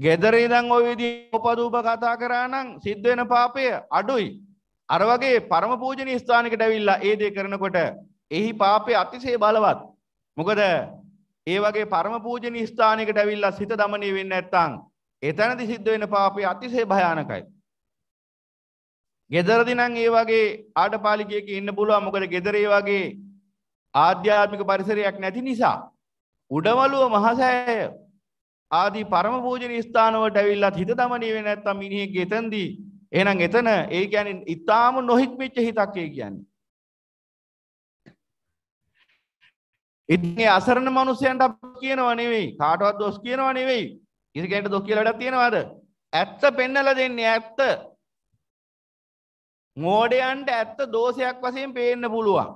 ගෙදරේ දං ඔය විදි උපදූප කතා කරානම් සිද්ධ වෙන පාපය අඩුයි. අර වගේ පරම පූජනීය ස්ථානයකට ඇවිල්ලා ඒ දේ කරනකොට එහි පාපය අතිශය බලවත්. මොකද ඒ වගේ පරම පූජනීය ස්ථානයකට ඇවිල්ලා සිත දමණය වෙන්නේ නැත්නම් එතනදි සිද්ධ වෙන පාපය අතිශය භයානකයි. ගෙදරදි නම් ඒ වගේ ආඩපාලිකයක ඉන්න පුළුවන් මොකද ගෙදර ඒ වගේ ආධ්‍යාත්මික පරිසරයක් නැති නිසා උඩවලුව මහසෑය ආදී පරම පූජනීය ස්ථානවලට ඇවිල්ලත් හිත දමණය වෙන්නේ නැත්තම් මිනිහෙක් එතෙන්දී එහෙනම් එතන ඒ කියන්නේ ඊටාම නොහික්මිච්ච හිතක් ඒ කියන්නේ. ඉතින් ඒ අසරණ මිනිසයන්ට කියනව නෙවෙයි කාටවත් දොස් කියනව නෙවෙයි. කිසි කෙනෙක්ට දොස් කියලා වැඩක් තියනවද? ඇත්ත පෙන්නලා දෙන්නේ ඇත්ත. මෝඩයන්ට ඇත්ත දෝෂයක් වශයෙන් පේන්න පුළුවන්.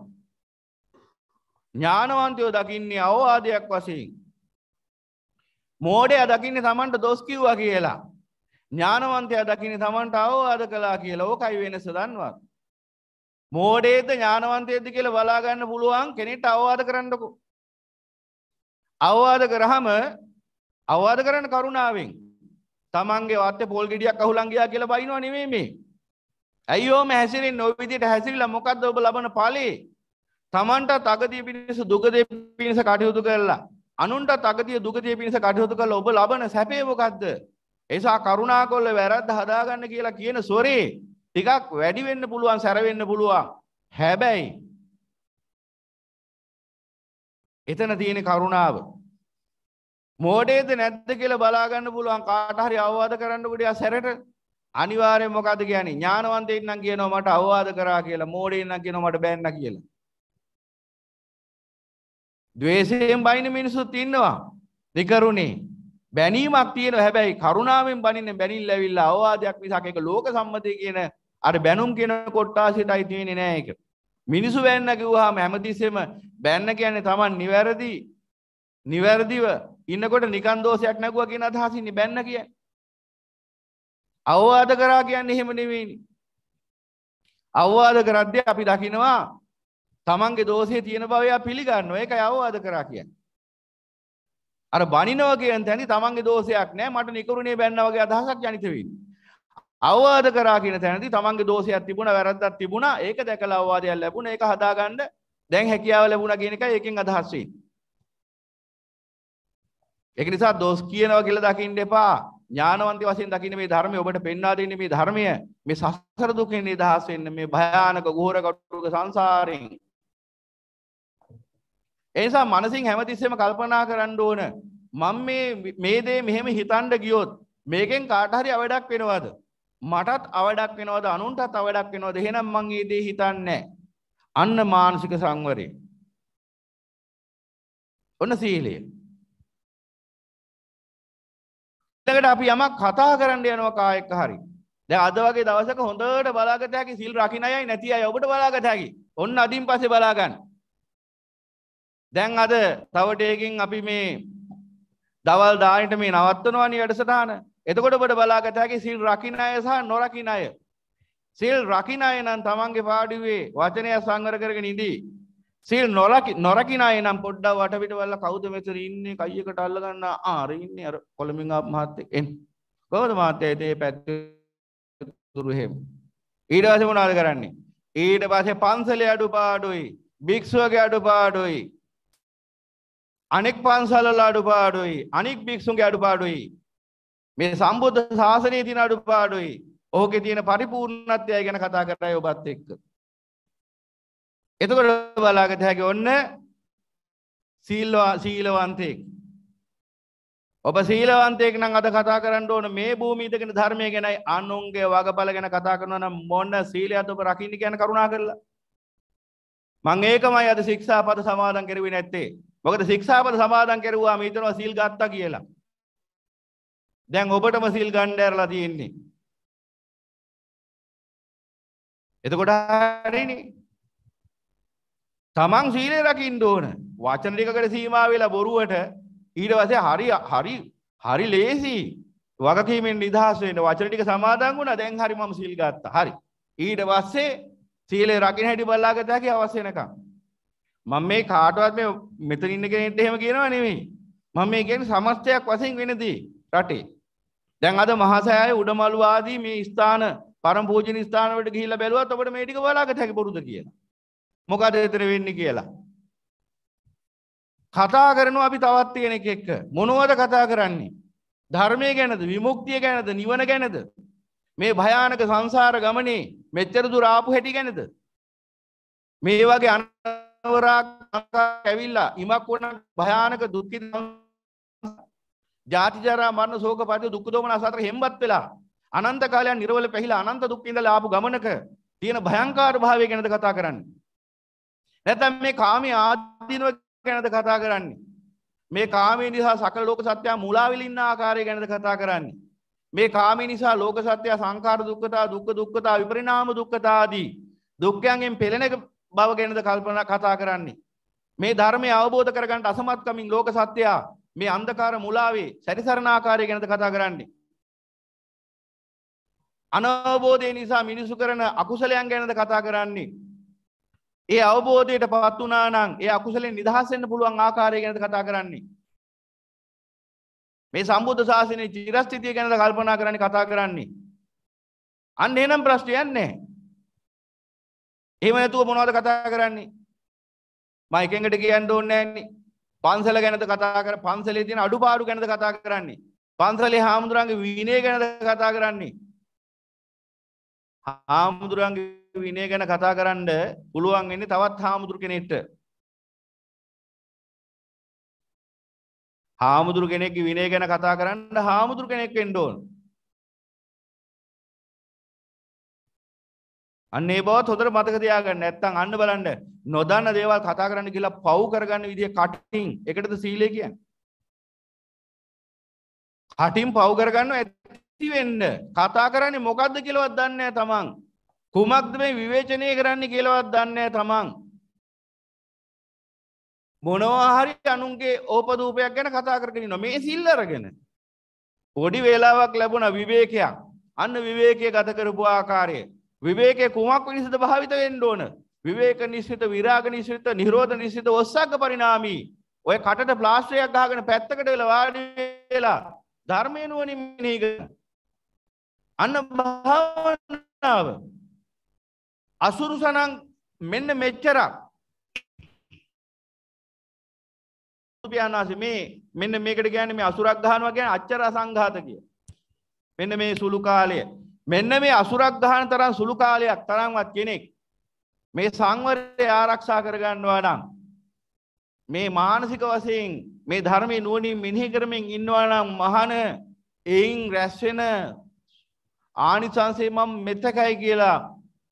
ඥානවන්තයෝ දකින්නේ අවවාදයක් වශයෙන්. මෝඩය දකින්න තමන්ට දොස් කිව්වා කියලා. ඥානවන්තය දකින්න තමන්ට අවවාද කලා කියලා ඕකයි වෙනස දන්වත්. මෝඩේද ඥානවන්තයද කියලා බලාගන්න පුළුවන් කෙනෙට අවවාද කරන්නකු. අවවාද කරහම අවවාද කරන්න කරුණාවෙන් තමන්ගේ වත්ත පොල් ගෙඩියක් අහුලන් ගියා කියලා බයිනවා නෙමෙයි මේ. ඇයියෝ හැසිරෙන් ඔය විදිහට හැසිරিলা මොකද්ද ඔබ ලබන ඵලේ? තමන්ටත් අගතිය පිණිස දුක දෙ පිණිස කටයුතු කරලා අනුන්ටත් අගතිය දුගතිය පිණිස කටයුතු කළ ඔබ ලබන සැපේ මොකද්ද? එසා කරුණාකොල්ල වැරද්ද හදාගන්න කියලා කියන ස්වරේ ටිකක් වැඩි වෙන්න පුළුවන් සැර වෙන්න පුළුවන්. හැබැයි එතන තියෙන කරුණාව මෝඩේද නැද්ද කියලා බලාගන්න පුළුවන් කාට හරි අවවාද කරන්න ගොඩියා සැරට අනිවාර්යෙන් මොකද්ද කියන්නේ ඥානවන්තයින් නම් කියනවා මට අවවාද කරා කියලා මෝඩයින් නම් කියනවා මට බෑන්න කියලා ද්වේෂයෙන් බයින මිනිස්සුත් ඉන්නවා. නිකරුණේ බැනීමක් තියෙනවා හැබැයි කරුණාවෙන් බණින්නේ බැනිල්ල ඇවිල්ලා අවවාදයක් මිසක් ඒක ලෝක සම්මතය කියන අර බැනුම් කියන කොට්ටාසියටයි තියෙන්නේ නෑ ඒක. මිනිසු බැන්න කිව්වහම හැමතිස්සෙම බැන්න කියන්නේ Taman නිවැරදි නිවැරදිව ඉන්නකොට නිකන් දෝෂයක් නැගුවා කියන අදහසින්නේ බැන්න කියන්නේ. අවවාද කරා කියන්නේ එහෙම නෙවෙයිනේ. අවවාද කරද්දී අපි දකිනවා තමන්ගේ දෝෂයේ තියෙන බව එයා පිළිගන්නවා. ඒකයි අවවාද කරා කියන්නේ. අර බනිනවා කියන තැනදී තමන්ගේ දෝෂයක් නැහැ මට නිකරුණේ බැන්නා වගේ අදහසක් ජනිත වෙන්නේ. අවවාද කරා කියන තැනදී තමන්ගේ දෝෂයක් තිබුණා වැරද්දක් තිබුණා ඒක දැකලා අවවාදයක් ලැබුණා ඒක හදාගන්න දැන් හැකියාව ලැබුණා කියන එකයි ඒකෙන් අදහස් වෙන්නේ. ඒක නිසා දෝෂ කියනවා කියලා දකින්න එපා. ඥානවන්ත වශයෙන් දකින්න මේ ධර්මය ඔබට පෙන්වා දෙන්නේ මේ ධර්මය මේ සසර දුකෙන් නිදහස් වෙන්න මේ භයානක ගෝර කටුක සංසාරයෙන් එනිසා මනසින් හැමතිස්සෙම කල්පනා කරන්න ඕන මම මේ මේ දේ මෙහෙම හිතන්න ගියොත් මේකෙන් කාට හරි අවඩක් වෙනවද මටත් අවඩක් වෙනවද අනුන්ටත් අවඩක් වෙනවද එහෙනම් මං ඒ දේ හිතන්නේ අන්න මානසික සංවරය ඔන්න සීලය ඊළඟට අපි යමක් කතා කරන්න යනවා කායක හරි දැන් අද වගේ දවසක හොඳට බලාගත හැකි සිල් රකින්න අයයි නැති අය ඔබට බලාගත හැකි ඔන්න අදින් පස්සේ බලා ගන්න දැන් අද තවටයකින් අපි මේ දවල් දානට මේ නවත්වනවානි වැඩසටාන එතකොට බට බලාගතහැකි සිල් රකින අය සහ නොරකින අය. සිල් රකින අය නම් තමන්ගේ පාඩුවේ වචනය සංවර කරගෙන ඉදී. සිල් නොලකි නොරකින අය නම් පොඩ්ඩක් වටපිට වල්ල කවුද මෙතන ඉන්නේ කයියකට අල්ලගන්න ආර ඉන්නේ අර කොළඹින් ආපු මහත්තයෙක් එන්න. කොහොමද මහත්තයා ඉතින් මේ පැත්තේ දුරු හැම. ඊට පස්සේ මොනවද කරන්නේ? ඊට පස්සේ පන්සලේ අඩුපාඩුයි, භික්ෂුවගේ අඩුපාඩුයි, අනෙක් පන්සල්වල අඩුපාඩුයි අනික් භික්ෂුන්ගේ අඩුපාඩුයි මේ සම්බුද්ධ ශාසනයේ තියෙන අඩුපාඩුයි ඕකේ තියෙන පරිපූර්ණත්වය ගැන කතා කරයි ඔබත් එක්ක එතකොට බලාගත හැකි ඔන්න සීල්වා සීලවන්තයෙක් ඔබ සීලවන්තයෙක් නම් අද කතා කරන්න ඕන මේ භූමිය ඉඳගෙන ධර්මය ගැනයි අනුන්ගේ වගබල ගැන කතා කරනවා නම් මොන සීලයක්ද ඔබ රකින්න කියන කරුණා කරලා මම ඒකමයි අද ශික්ෂාපද සමාදන් කරුවේ නැත්තේ මොකද ශික්ෂාපද සමාදන් කරුවා මීතනවා සීල් ගත්තා කියලා. දැන් ඔබටම සීල් ගන්න ඇරලා තියෙන්නේ. එතකොට හරිනේ. තමන් සීලය රකින්න ඕන. වචන ටිකකට සීමා වෙලා බොරුවට ඊට පස්සේ හරි හරි හරි ලේසි වගකීමෙන් නිදහස් වෙන්න වචන ටික සමාදන් වුණා දැන් හරි මම සීල් ගත්තා. හරි. ඊට පස්සේ සීලය රකින්න හැටි බලලා ගත හැකි අවශ්‍ය නැකම්. මම මේ කාටවත් මේ මෙතන ඉන්න කෙනෙක්ට එහෙම කියනවා නෙමෙයි. මම මේ කියන්නේ සමස්තයක් වශයෙන් වෙනදී රටේ. දැන් අද මහසෑය උඩමළු ආදී මේ ස්ථාන පරම පූජනීය ස්ථාන වලට ගිහිල්ලා බැලුවත් අපිට මේ ටික බලාගත හැකි බොරුද කියලා. මොකද එතන වෙන්නේ කියලා. කතා කරනවා අපි තවත් කෙනෙක් එක්ක. මොනවද කතා කරන්නේ? ධර්මය ගැනද විමුක්තිය ගැනද නිවන ගැනද මේ භයානක සංසාර ගමනේ මෙච්චර දුර ආපු හැටි ගැනද මේ වගේ ඇවිල්ලා ඉමක් වන භයානක දුක්කි ජාතිජරා මරණ සෝක පති දුක් දෝමන අසතර හෙම්බත් වෙලා අනන්ත කාලයන් නිර්වල පැහිලා අනන්ත දුක්කින්දලා ආපු ගමනක තියෙන භයංකාර භාවය ගැනද කතා කරන්නේ නැත්නම් මේ කාමයේ ආදීනව ගැනද කතා කරන්නේ මේ කාමයේ නිසා සකල ලෝක සත්‍යය මූලාවිල ඉන්න ආකාරය ගැනද කතා කරන්නේ මේ කාමයේ නිසා ලෝක සත්‍යය සංඛාර දුක්ඛතා දුක්ඛ දුක්ඛතා විපරිණාම දුක්ඛතා ආදී දුක්ඛයන්ගෙන් පෙළෙන බව ගැනද කල්පනා කතා කරන්නේ. මේ ධර්මය අවබෝධ කරගන්නට අසමත්කමින් ලෝක සත්‍යයා මේ අන්දකාර මුලාවේ සැරිසරණාකාරය ගැනද කතා කරන්නේ. අනවබෝධය නිසා මිනිසු කරන අකුසලයන් ගැනද කතා කරන්නේ. ඒ අවබෝධයට පත් වනානං ඒ අකුසලෙන් නිදහස්සෙන්න්න පුළුවන් ආකාරය ගැනද කතා කරන්නේ. මේ සම්බුද්ධ ශාසනය චිරස්ථිතිය ගැනද කල්පනා කරන්න කතා කරන්නේ. අන්න එනම් ප්‍රශ්ටයන්නේ එහෙම නැතුව මොනවද කතා කරන්නේ? මම එකෙන්කට කියන්න ඕනේ නැන්නේ. පන්සල ගැනද කතා කර පන්සලේ තියෙන අඩුපාඩු ගැනද කතා කරන්නේ? පන්සලේ හාමුදුරන්ගේ විනය ගැනද කතා කරන්නේ? හාමුදුරන්ගේ විනය ගැන කතා කරන්න පුළුවන් වෙන්නේ තවත් හාමුදුරු කෙනෙක්ට. හාමුදුරු කෙනෙක්ගේ විනය ගැන කතා කරන්න හාමුදුරු කෙනෙක් වෙන්න ඕනේ. අන්න ඒ බවත් හොඳට මතක තියාගන්න. නැත්තම් අන්න බලන්න නොදන්න දේවල් කතා කරන්න කියලා පව් කරගන්න විදිය කටින් එකටද සීලය කියන්නේ. කටින් පව් කරගන්න ඇති වෙන්න. කතා කරන්නේ මොකද්ද කියලාවත් දන්නේ නැහැ තමන්. කුමක්ද මේ විවේචනය කරන්න කියලාවත් දන්නේ නැහැ තමන්. මොනවා හරි අනුන්ගේ ඕපදූපයක් ගැන කතා කරගෙන ඉන්නවා මේ සිල් අරගෙන පොඩි වේලාවක් ලැබුණ විවේකයක් අන්න විවේකයේ ගත කරපු ආකාරය විවේකයේ කුමක් පිණිසද භාවිත වෙන්න ඕන? විවේක නිසිත, විරාග නිසිත, නිරෝධ නිසිත, ඔස්සග්ග පරිණාමී. ඔය කටට ප්ලාස්ටරයක් ගහගෙන පැත්තකට වෙලා වාඩි වෙලා ධර්මයේ නුවණින් මෙනෙහි කරන. අන්න භාවනාව. අසුරුසනං මෙන්න මෙච්චරක්. පියානාසේ මේ මෙන්න මේකට කියන්නේ මේ අසුරක් ගහනවා කියන්නේ අච්චර අසංඝාත කිය. මෙන්න මේ සුළු කාලය මෙන්න මේ අසුරක් ගහන තරම් සුළු කාලයක් තරම්වත් කෙනෙක් මේ සංවරය ආරක්ෂා කරගන්නවා නම් මේ මානසික වශයෙන් මේ ධර්මයේ නුවණින් මෙනෙහි කරමින් ඉන්නවා නම් මහාන එයින් රැස් වෙන ආනිසංසය මම මෙතකයි කියලා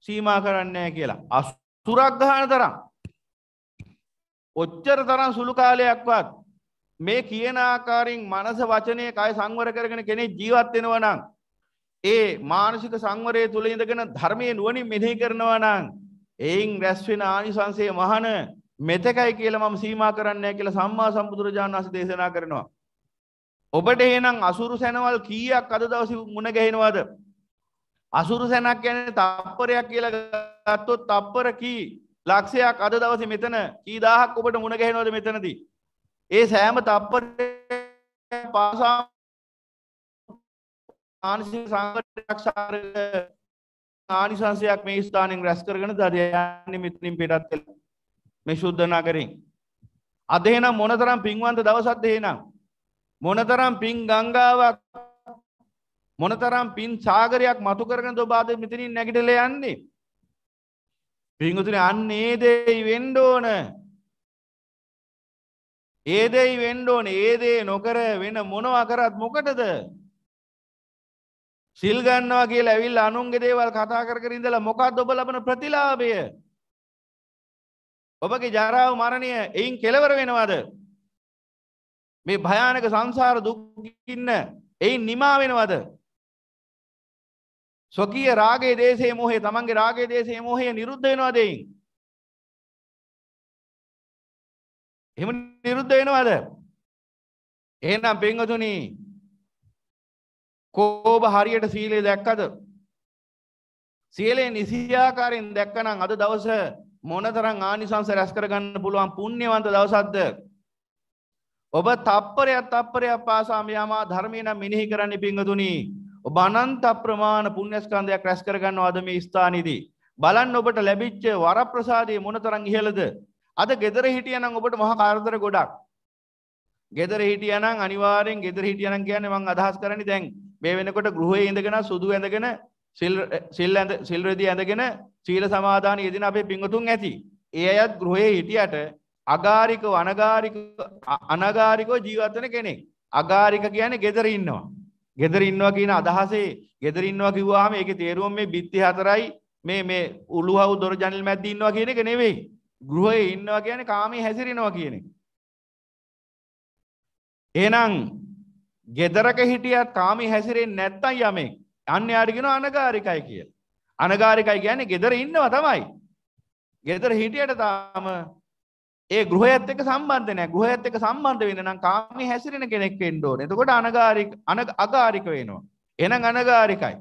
සීමා කරන්නේ නැහැ කියලා අසුරක් ගහන තරම් ඔච්චර තරම් සුළු කාලයක්වත් මේ කියන ආකාරයෙන් මනස වචනය කය සංවර කරගෙන කෙනෙක් ජීවත් වෙනවා නම් ඒ මානසික සංවරය තුළ ඉඳගෙන ධර්මය නුවනින් මෙනෙහි කරනවා නම් එයින් රැස්වෙන ආනිසංසය මහන මෙතකයි කියලා මම සීමා කරන්නේ කියලා සම්මා සම්බුදුරජාණන් වහන්සේ දේශනා කරනවා. ඔබට එහෙනම් අසුරු සැනවල් කීයක් අද දවසේ මුණ ගැහෙනවද? අසුරු සැනක් කියන්නේ තප්පරයක් කියලා ගත්තොත් තප්පර කී ලක්ෂයක් අද දවසේ මෙතන කී දහහක් ඔබට මුණ ගැහෙනවද මෙතනදී? ඒ සෑම තප්පරයක් පාසා මානසික සංකටක්ෂාරක ආනිසංසයක් මේ ස්ථානෙන් රැස් කරගෙන දරයන්නේ මෙතනින් පිටත් වෙලා මේ ශුද්ධ නගරෙන් අද එහෙනම් මොනතරම් පින්වන්ත දවසක්ද එහෙනම් මොනතරම් පින් ගංගාවක් මොනතරම් පින් සාගරයක් මතු කරගෙන ඔබ අද මෙතනින් නැගිටලා යන්නේ පින්වතුනි අන්න ඒ දෙයි වෙන්න ඕන ඒ දෙයි වෙන්න ඕන ඒ දේ නොකර වෙන මොනවා කරත් මොකටද සිල් ගන්නවා කියලා ඇවිල්ලා අනුන්ගේ දේවල් කතා කර කර ඉඳලා මොකක්ද ඔබ ලබන ප්‍රතිලාභය? ඔබගේ ජරාව මරණය එයින් කෙලවර වෙනවද? මේ භයානක සංසාර දුකින්න එයින් නිමා වෙනවද? ස්වකීය රාගයේ දේශේ මොහේ තමන්ගේ රාගයේ දේශේ මොහේ නිරුද්ධ වෙනවද එයින්? එහෙම නිරුද්ධ වෙනවද? එහෙනම් පින්වතුනි කෝබ හරියට සීලේ දැක්කද සියලේ නිසියාකාරයෙන් දැක්කනම් අද දවස මොනතරම් ආනිසංස රැස් කරගන්න පුළුවන් පුණ්‍යවන්ත දවසක්ද ඔබ තප්පරයක් තප්පරයක් පාසා මෙයාමා ධර්මය නම් මෙනෙහි කරන්න පිංගතුනි ඔබ අනන්ත ප්‍රමාණ පුණ්‍යස්කන්ධයක් රැස් කරගන්නවා අද මේ ස්ථානයේදී බලන්න ඔබට ලැබිච්ච වරප්‍රසාදයේ මොනතරම් ඉහළද අද gedara හිටියනම් ඔබට මහා කාර්යතර ගොඩක් gedara හිටියනම් අනිවාර්යෙන් gedara හිටියනම් කියන්නේ මම අදහස් කරන්නේ දැන් මේ වෙනකොට ගෘහයේ ඉඳගෙන සුදු ඇඳගෙන සිල් සිල් ඇඳ සිල් රෙදි ඇඳගෙන සීල සමාදාන යෙදෙන අපේ පින්වතුන් ඇති. ඒ අයත් ගෘහයේ හිටියට අගාරික අනගාරික අනගාරිකව ජීවත් වෙන කෙනෙක්. අගාරික කියන්නේ gedara ඉන්නවා. gedara ඉන්නවා කියන අදහසේ gedara ඉන්නවා කිව්වහම ඒකේ තේරුම මේ බිත්ති හතරයි මේ මේ උළුහව් දොර ජනෙල් මැද්ද ඉන්නවා කියන එක නෙවෙයි. ගෘහයේ ඉන්නවා කියන්නේ කාමයේ හැසිරෙනවා කියන එක. එහෙනම් ගෙදරක හිටියත් කාමි හැසිරෙන් නැත්තන් යමෙක් අන්න අරිගෙන අනගාරිකයි කියල. අනගාරිකයි ගැන ගෙදර ඉන්නවා තමයි. ගෙදර හිටියට තාම ඒ ගෘහයත් එක සම්බන්ධනය ගෘහයත් එක සම්බන්ධ වෙන නම් කාමි හැසිරෙන කෙනෙක් වෙන්ඩෝ එතකොට අනගාරික අගාරික වෙනවා. එනම් අනගාරිකයි.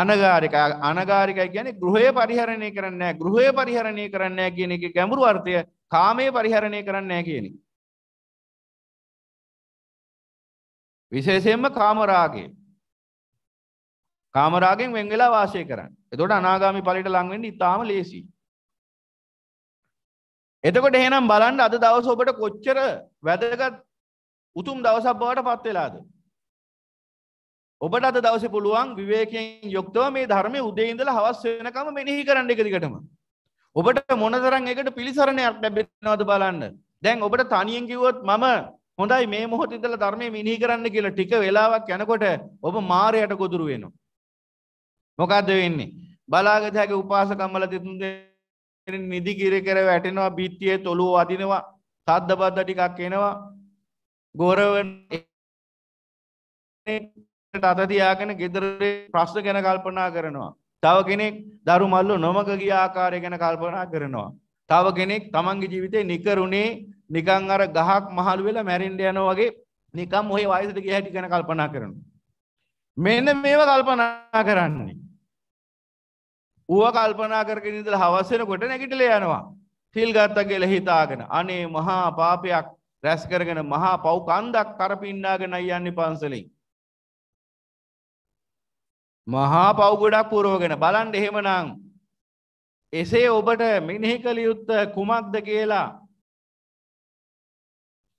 අනගාරික අනගාරිකයි ගැන ගෘහය පරිහරණය කරන්න ගෘහය පරිහරණය කරන්න කියන එක ගැඹුරු අර්ථය කාමය පරිහරණය කරන්න කියනෙ. විශේෂයෙන්ම කාමරාගේ කාමරාගෙන් වෙන් වෙලා වාසය කරන්න. එතකොට අනාගාමි ඵලයට ලං වෙන්න ඉතාම ලේසි. එතකොට එහෙනම් බලන්න අද දවස ඔබට කොච්චර වැදගත් උතුම් දවසක් බවට පත් වෙලාද? ඔබට අද දවසේ පුළුවන් විවේකයෙන් යුක්තව මේ ධර්මයේ උදේ ඉඳලා හවස වෙනකම් මෙනෙහි කරන්න එක දිගටම. ඔබට මොනතරම් ඒකට පිළිසරණයක් ලැබෙනවද බලන්න. දැන් ඔබට තනියෙන් කිව්වොත් මම හොඳයි මේ මොහොත ඉඳලා ධර්මයේ මිනිහි කරන්න කියලා ටික වෙලාවක් යනකොට ඔබ මාරයට ගොදුරු වෙනවා. මොකද්ද වෙන්නේ? බලාගතයාගේ උපාසකම්මල තිතුන් දෙනෙන් නිදි කිර කර වැටෙනවා, බිත්තියේ තොලුව වදිනවා, සද්ද බද්ද ටිකක් එනවා. ගොරවන අත තියාගෙන ගෙදරේ ප්‍රශ්න ගැන කල්පනා කරනවා. තව කෙනෙක් දරු මල්ලු නොමග ගිය ආකාරය ගැන කල්පනා කරනවා. තව කෙනෙක් තමන්ගේ ජීවිතය නිකරුණේ නිකං අර ගහක් මහළු වෙලා මැරෙන්ඩ යන වගේ නිකම් ඔහේ වයසට ගිය හැටි ගැන කල්පනා කරන. මෙන්න මේව කල්පනා කරන්නේ. ඌව කල්පනා කරගෙන ඉඳලා හවස් වෙනකොට නැගිටලා යනවා. සිල් ගත්තා කියලා හිතාගෙන අනේ මහා පාපයක් රැස් කරගෙන මහා පව් කන්දක් කරපින්නාගෙන යන්නේ පන්සලෙන්. මහා පව් ගොඩක් පුරවගෙන බලන්න එහෙමනම් එසේ ඔබට මෙනෙහි කළ යුත්ත කුමක්ද කියලා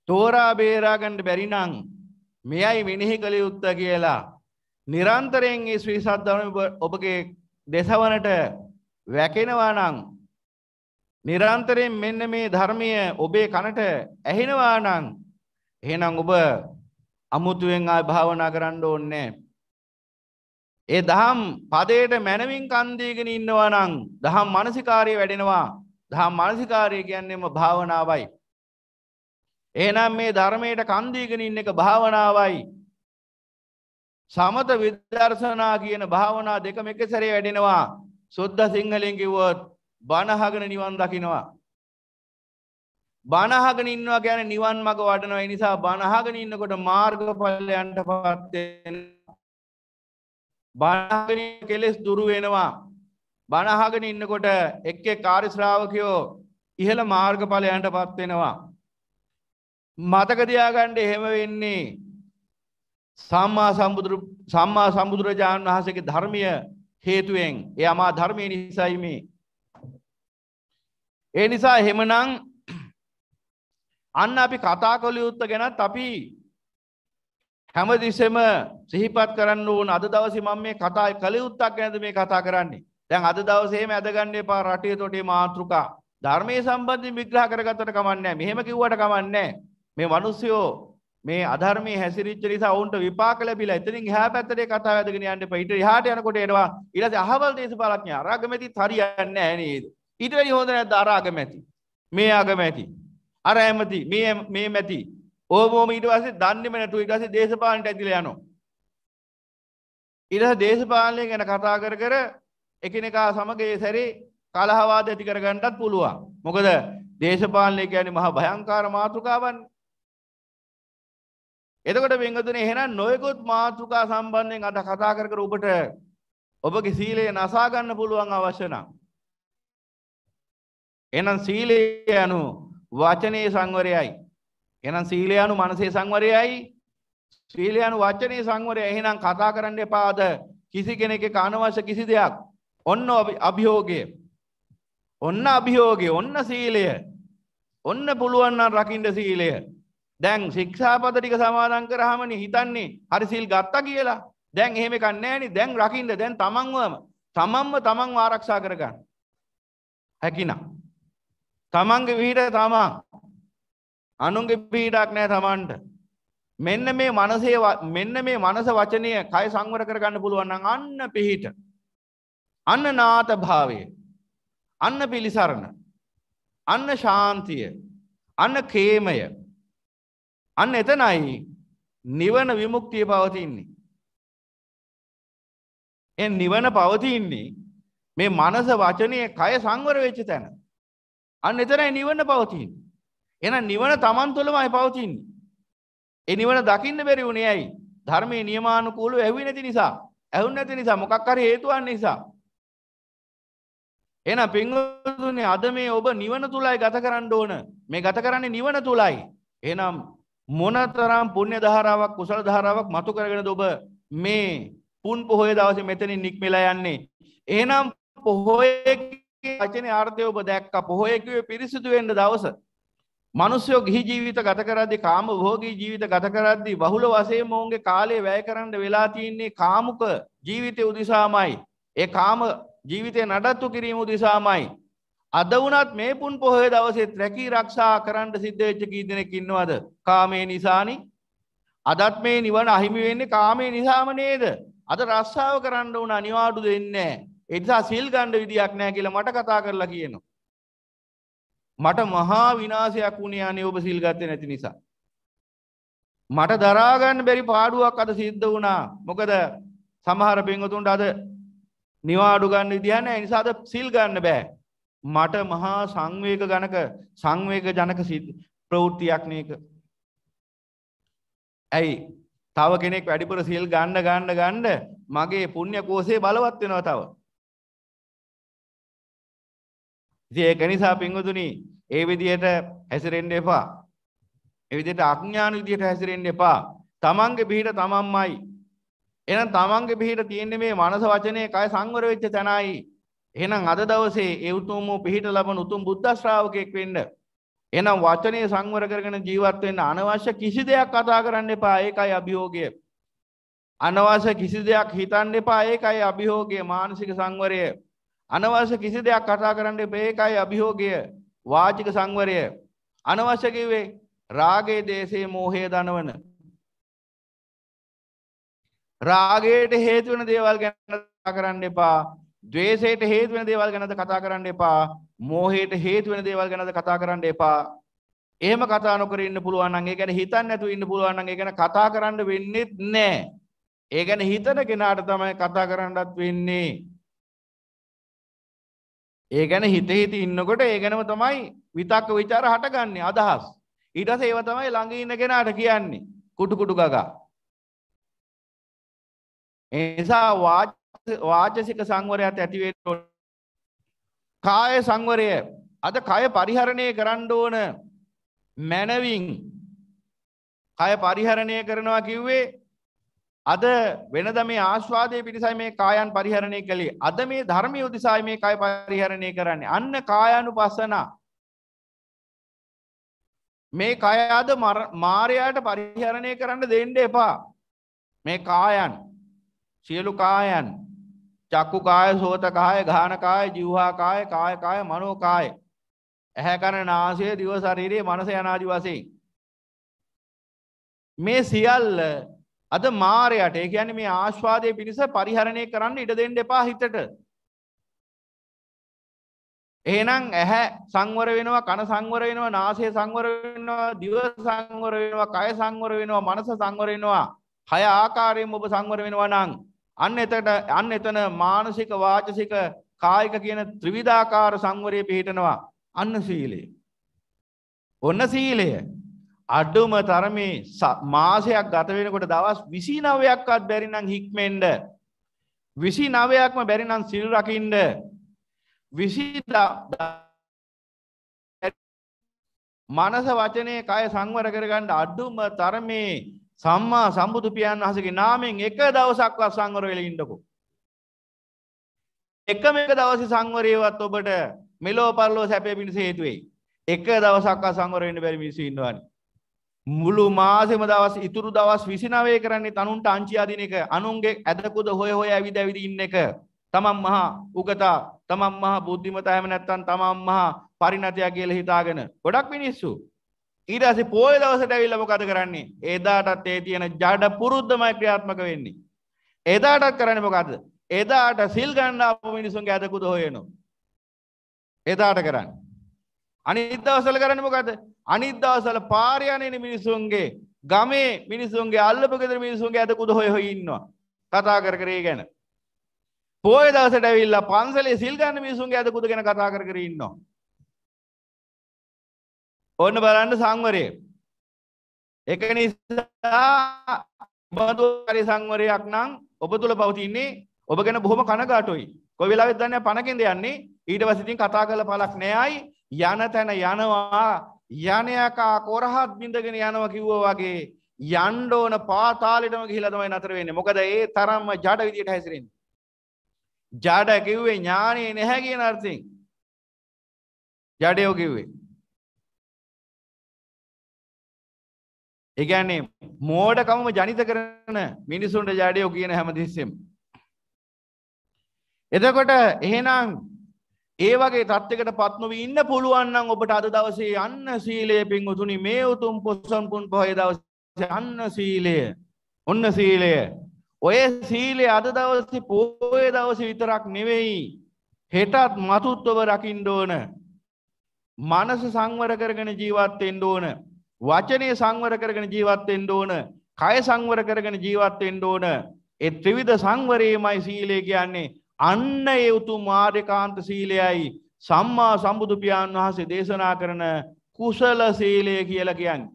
තෝරා බේරාගණ්ඩ බැරිනං මෙයයි මෙනෙහි කළ යුත්ත කියලා නිරන්තරයෙන් ඒ ශ්‍රී සද්ධාවන ඔබගේ දෙසවනට වැකෙනවා නම් නිරන්තරයෙන් මෙන්න මේ ධර්මය ඔබේ කනට ඇහෙනවා නම් එහෙනම් ඔබ අමුතුවෙන් ආය භාවනා කරන්න ඕනේ නැහැ ඒ දහම් පදයට මැනවින් කන්දීගෙන ඉන්නවා නං දහම් මනසිකාරය වැඩෙනවා දහම් මනසිකාරය කියන්නෙම භාවනාවයි. එනම් මේ ධර්මයට කන්දීගෙන ඉන්න එක භාවනාවයි. සමත විදර්ශනා කියන භාවනා දෙකම එක සැරේ වැඩෙනවා සුද්ද සිංහලෙන් කිව්වොත් බණහගෙන නිවන් දකිනවා. බණහගෙන ඉන්නවා කියන්නේ නිවන් මඟ වඩනවා. ඒ නිසා බණහගෙන ඉන්නකොට මාර්ගඵලයන්ට පත් වෙනවා. බණහගෙන කෙලෙස් දුරු වෙනවා. බණහගෙන ඉන්නකොට එක් එක් කාර්ය ශ්‍රාවකයෝ ඉහළ මාර්ගඵලයන්ටපත් වෙනවා. මතක තියාගන්න එහෙම වෙන්නේ සම්මා සම්බුදු සම්මා සම්බුදුරජාණන් වහන්සේගේ ධර්මය හේතුවෙන් ඒ අමා ධර්මය නිසයි මේ. ඒ නිසා එහෙමනම් අන්න අපි කතා කළ යුත්ත ගැනත් අපි හැමතිස්සෙම සිහිපත් කරන්න ඕන අද දවසේ මම මේ කතා කලියුත්තක් ගැනද මේ කතා කරන්නේ. දැන් අද දවසේම ඇදගන්න එපා රටේ තොටේ මාතෘකා. ධර්මයේ සම්බන්ධයෙන් විග්‍රහ කරගත්තට කමන්නේ නැහැ. මෙහෙම කිව්වට කමන්නේ මේ මිනිස්සුયો මේ අධර්මයේ හැසිරිච්ච නිසා ඔවුන්ට විපාක ලැබිලා එතනින් එහා පැත්තට කතා වැදගෙන යන්න එපා. ඊට එහාට යනකොට එනවා ඊට පස්සේ අහවල් දේශපාලඥයා අරගමැතිත් හරියන්නේ නැහැ නේද? ඊට වැඩි හොඳ නැද්ද අර අගමැති? මේ අගමැති. අර ඇමති, මේ මේ මැති. ඕමෝම ඊට පස්සේ දන්නේම නැතුව ඊට පස්සේ දේශපාලනට ඇදිලා යනවා. ඊට පස්සේ දේශපාලනය ගැන කතා කර කර එකිනෙකා සමග ඒ සැරේ කලහවාද ඇති කරගන්නත් පුළුවන්. මොකද දේශපාලනය කියන්නේ මහා භයංකාර මාතෘකාවන්නේ. එතකොට වෙංගතුනේ එහෙනම් නොයෙකුත් මාතෘකා සම්බන්ධයෙන් අද කතා කර කර ඔබට ඔබගේ සීලය නසා ගන්න පුළුවන් අවශ්‍ය නම් එහෙනම් සීලය anu වචනේ සංවරයයි එහෙනම් සීලය anu මනසේ සංවරයයි සීලය anu වචනේ සංවරය. එහෙනම් කතා කරන්න එපා අද කිසි කෙනෙක්ගේ කනවශ කිසි දෙයක්. ඔන්න අභියෝගය. ඔන්න අභියෝගය. ඔන්න සීලය. ඔන්න පුළුවන් නම් රකින්න සීලය. දැන් ශික්ෂාපද ටික සමාදන් කරාමනේ හිතන්නේ හරි සීල් ගත්තා කියලා. දැන් එහෙම එකක් නැහැනේ. දැන් රකින්න දැන් තමන්වම තමන්ම තමන්ව ආරක්ෂා කරගන්න. හැකිනම් තමන්ගේ විහිද තමන් අනුන්ගේ පීඩක් නෑ තමන්ට. මෙන්න මේ මනසේ මෙන්න මේ මනස වචනය කය සංවර කරගන්න පුළුවන්න අන්න පිහිට. අන්න නාත භාවය. අන්න පිළිසරණ. අන්න ශාන්තිය. අන්න කේමය. අන්න එතනයි නිවන විමුක්තිය පවතින්නේ. එ නිවන පවතින්නේ මේ මනස වචනය කය සංවර වෙච්ච තැන. අන්න එතරයි නිවන්න පවතින්නේ. එහෙනම් නිවන Taman තුළමයි පවතින්නේ. ඒ නිවන දකින්න බැරි වුණේ ඇයි? ධර්මයේ නියමානුකූලව ඇහුවේ නැති නිසා. ඇහුන් නැති නිසා මොකක් හරි හේතුවක් නිසා. එහෙනම් පින්වතුනි අද මේ ඔබ නිවන තුලයි ගත කරන්න ඕන. මේ ගත කරන්නේ නිවන තුලයි. එහෙනම් මොනතරම් පුණ්‍ය ධාරාවක් කුසල ධාරාවක් මතු කරගෙනද ඔබ මේ පුන් පොහොය දවසේ මෙතනින් නික්මලා යන්නේ. එහෙනම් පොහොය වචනේ අර්ථය ඔබ දැක්ක පොහොය කිව්වේ පිරිසිදු වෙන්න දවස. මනුස්සයෝ ගිහි ජීවිත ගත කරද්දි කාම භෝගී ජීවිත ගත කරද්දි බහුල වශයෙන් මොවුන්ගේ කාලය වැය කරන්න වෙලා තියෙන්නේ කාමුක ජීවිතය උදෙසාමයි. ඒ කාම ජීවිතය නඩත්තු කිරීම උදෙසාමයි. අද වුණත් මේ පුන් පොහොය දවසෙත් රැකී රක්ෂා කරන්න සිද්ධ වෙච්ච කී දෙනෙක් ඉන්නවද? කාමේ නිසානි. අදත් මේ නිවන අහිමි වෙන්නේ කාමේ නිසාම නේද? අද රස්සාව කරන්න උන අනිවාඩු දෙන්නේ නැහැ. ඒ නිසා සිල් ගන්න විදියක් නැහැ කියලා මට කතා කරලා කියනවා. මට මහා විනාශයක් වුණේ අනේ ඔබ සිල් ගත්තේ නැති නිසා. මට දරා ගන්න බැරි පාඩුවක් අද සිද්ධ වුණා. මොකද සමහර පින්වතුන්ට අද නිවාඩු ගන්න විදිහ නැහැ. ඒ නිසා අද සිල් ගන්න බෑ. මට මහා සංවේග ගණක සංවේග ජනක ප්‍රවෘත්තියක් නේක. ඇයි තව කෙනෙක් වැඩිපුර සිල් ගන්න ගන්න ගන්න මගේ පුණ්‍ය කෝෂේ බලවත් වෙනවා තව. ඉතින් ඒක නිසා පින්වතුනි ඒ විදිහට හැසිරෙන්න එපා. ඒ විදිහට අඥාන විදිහට හැසිරෙන්න එපා. තමන්ගේ බිහිට තමන්මයි. එහෙනම් තමන්ගේ බිහිට තියෙන්නේ මේ මනස වචනේ කය සංවර වෙච්ච තැනයි. එහෙනම් අද දවසේ ඒ උතුම් වූ පිහිට ලබන උතුම් බුද්ධ ශ්‍රාවකෙක් වෙන්න. එහෙනම් වචනේ සංවර කරගෙන ජීවත් වෙන්න අනවශ්‍ය කිසි දෙයක් කතා කරන්න එපා. ඒකයි අභියෝගය. අනවශ්‍ය කිසි දෙයක් හිතන්න එපා. ඒකයි අභියෝගය මානසික සංවරය. අනවශ්‍ය කිසි දෙයක් කතා කරන්න එපා. ඒකයි අභියෝගය. වාචික සංවරය. අනවශ්‍ය කිව්වේ රාගයේ දේශේ මෝහය දනවන. රාගයට හේතු වෙන දේවල් ගැන කතා කරන්න එපා. ද්වේෂයට හේතු වෙන දේවල් ගැනද කතා කරන්න එපා. මෝහයට හේතු වෙන දේවල් ගැනද කතා කරන්න එපා. එහෙම කතා නොකර ඉන්න පුළුවන් නම් ඒ ගැන හිතන්නේ නැතුව ඉන්න පුළුවන් නම් ඒ ගැන කතා කරන්න වෙන්නේ නැහැ. ඒ ගැන හිතන කෙනාට තමයි කතා කරන්නත් වෙන්නේ. ඒ ගැන හිත හිත ඉන්නකොට ඒ ගැනම තමයි විතක්ක ਵਿਚාර හටගන්නේ අදහස්. ඊට පස්සේ ඒව තමයි ළඟ ඉන්න කෙනාට කියන්නේ කුටු කුටු ගගා. ඒ නිසා වාචසික සංවරයත් ඇති වෙන්න කාය සංවරය අද කය පරිහරණය කරන්න ඕන මනවින් කය පරිහරණය කරනවා කිව්වේ අද වෙනද මේ ආස්වාදය පිරිසයි මේ කායන් පරිහරණය කළේ අද මේ ධර්මය උදෙසායි මේ කාය පරිහරණය කරන්නේ අන්න කායනු පසනා මේ කයාද මාරයාට පරිහරණය කරන්න දෙන්න එපා මේ කායන් සියලු කායන් චක්කු කාය සෝත කාය ගාන කාය ජිව්හා කාය කාය කාය මනෝ කාය ඇහැ කන නාසය දිව ශරීරයේ මනස යනාදි වශයෙන් මේ සියල්ල අද මාරයට ඒ ගැන මේ ආශ්වාදය පිණිස පරිහරණය කරන්න ඉඩ දෙන්න එපා හිතට. එහෙනම් ඇහැ සංවර වෙනවා කන සංවර වෙනවා නාසය සංවර වෙනවා දිව සංවර වෙනවා කය සංවර වෙනවා මනස සංවර වෙනවා හය ආකාරයෙන් ඔබ සංවර වෙනවා නම් අන්න එතට අන්න එතන මානසික වාචසික කායික කියන ත්‍රිවිධාකාර සංවරය පිහිටනවා අන්න සීලය. ඔන්න සීලය අඩුම තරමේ මාසයක් ගත වෙනකොට දවස් විසි නවයක්වත් බැරිනම් හික්මෙන්ඩ. විසි නවයක්ම බැරිනම් සිල් රකින්ඩ. විසි මනස වචනය කය සංවර කරගන්න අඩුම තරමේ සම්මා සම්බුදු පියන් වහසගේ නාමෙන් එක දවසක්වත් සංවර වෙල ඉන්නකු. එකම එක දවස සංවරයවත් ඔබට මෙලෝ පරලෝ සැපය පිණිස හේතුවෙයි. එක දවසක්වා සංවර වෙන්න බැරි මිනිස්සු ඉන්නවනේ. මුළු මාසෙම දවස් ඉතුරු දවස් විසිනවය කරන්නේ තනුන්ට අංචියාදින එක අනුන්ගේ ඇදකුද හොය හොය ඇවිද ඇවිදි ඉන්න එක තමන් මහා උගතා තමන් මහා බුද්ධිමතා හැම නැත්තම් තමන් මහා පරිණතයා කියලා හිතාගෙන ගොඩක් මිනිස්සු ඊට පස්සේ පොය දවසට ඇවිල්ලා මොකද කරන්නේ එදාටත් ඒ තියෙන ජඩ පුරුද්දමයි ක්‍රියාත්මක වෙන්නේ එදාටත් කරන්නේ මොකද්ද එදාට සිල් ගන්න ආපු මිනිසුන්ගේ ඇදකුද හොයනවා එදාට කරන්නේ අනිත් දවස්වල කරන්නේ මොකද? අනිත් දවස්වල පාරේ යන්නේ මිනිසුන්ගේ ගමේ මිනිසුන්ගේ අල්ලපු ගෙදර මිනිසුන්ගේ අත කුද හොය හොයි ඉන්නවා. කතා කර කර ඒ ගැන. පෝය දවසට ඇවිල්ලා පන්සලේ සිල් ගන්න මිනිසුන්ගේ අද කුදගෙන කතා කර කර ඉන්නවා. ඔන්න බලන්න සංවරය. එක නිසා බඳු හරි සංවරයක් නම් ඔබ තුල පවතින්නේ ඔබ ගැන බොහොම කනගාටුයි. කොයි වෙලාවෙත් දන්නේ පණකින්ද යන්නේ ඊට පස්සේ ඉතින් කතා කරලා පළක් නෑයි යන තැන යනවා යනයකා කොරහත් බිඳගෙන යනව කිව්ව වගේ යන්්ඩෝන පාතාලිටම ගිහිලතමයි නතර වෙන්න මොකද ඒ තරම්ම ජඩ විදිට හැසිරෙන් ජඩ කිව්වේ ඥානයේ නැහැ කිය නර්සිං ජඩයෝ කිව්වේ ඒගැන්නේ මෝඩකමම ජනිත කරන මිනිසුන්ට ජඩයෝ කියන හැමතිස්සෙම් එතකොට එහෙනම් ඒ වගේ තත්ත්වකට පත්නොව ඉන්න පුළුවන්නම් ඔබට අද දවසේ අන්න සීලය පින්වතුනි මේ උතුම් පොසම්පුන් පොහේ දවසේ අන්න සීලය ඔන්න සීලය ඔය සීලය අද දවසේ පෝය දවසේ විතරක් නෙවෙයි හෙටත් මතුත්වව රකින්න ඕන මනස සංවර කරගෙන ජීවත් වෙන්න ඕන වචනේ සංවර කරගෙන ජීවත් වෙන්න ඕන කය සංවර කරගෙන ජීවත් වෙන්න ඕන ඒ ත්‍රිවිධ සංවරයමයි සීලය කියන්නේ අන්න ඒ උතුම් මාර්යකාන්ත සීලයයි සම්මා සම්බුදු පියාණන් වහන්සේ දේශනා කරන කුසල සීලය කියලා කියන්නේ.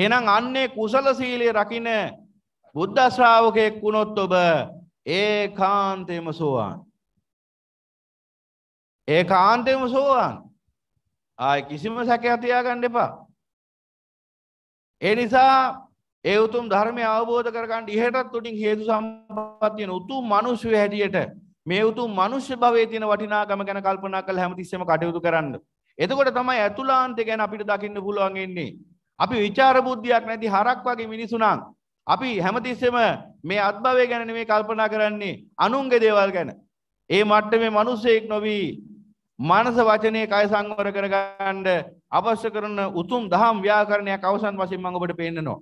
එහෙනම් අන්නේ කුසල සීලය රකින්න බුද්ධ ශ්‍රාවකයෙක් වුණොත් ඔබ ඒකාන්තයෙන්ම සෝවාන්. ඒකාන්තයෙන්ම සෝවාන්. ආයි කිසිම සැකයක් තියාගන්න එපා. ඒ නිසා ඒ උතුම් ධර්මය අවබෝධ කරගන්න ඉහටත් උටින් හේතු සම්පත්තියන උතුම් මනුෂ්‍ය හැටියට මේ උතුම් මනුෂ්‍ය භවයේ තියෙන වටිනාකම ගැන කල්පනා කළ හැමතිස්සෙම කටයුතු කරන්න. එතකොට තමයි ඇතුලාන්තය ගැන අපිට දකින්න පුළුවන් වෙන්නේ. අපි විචාර බුද්ධියක් නැති හරක් වගේ මිනිසුණන් අපි හැමතිස්සෙම මේ අත්භවය ගැන නෙමෙයි කල්පනා කරන්නේ අනුන්ගේ දේවල් ගැන. ඒ මට්ටමේ මිනිසෙක් නොවි මානස වචනේ කය සංවර කරගන්න අවශ්‍ය කරන උතුම් දහම් ව්‍යාකරණයක් අවසන් වශයෙන් මම ඔබට පෙන්නනවා.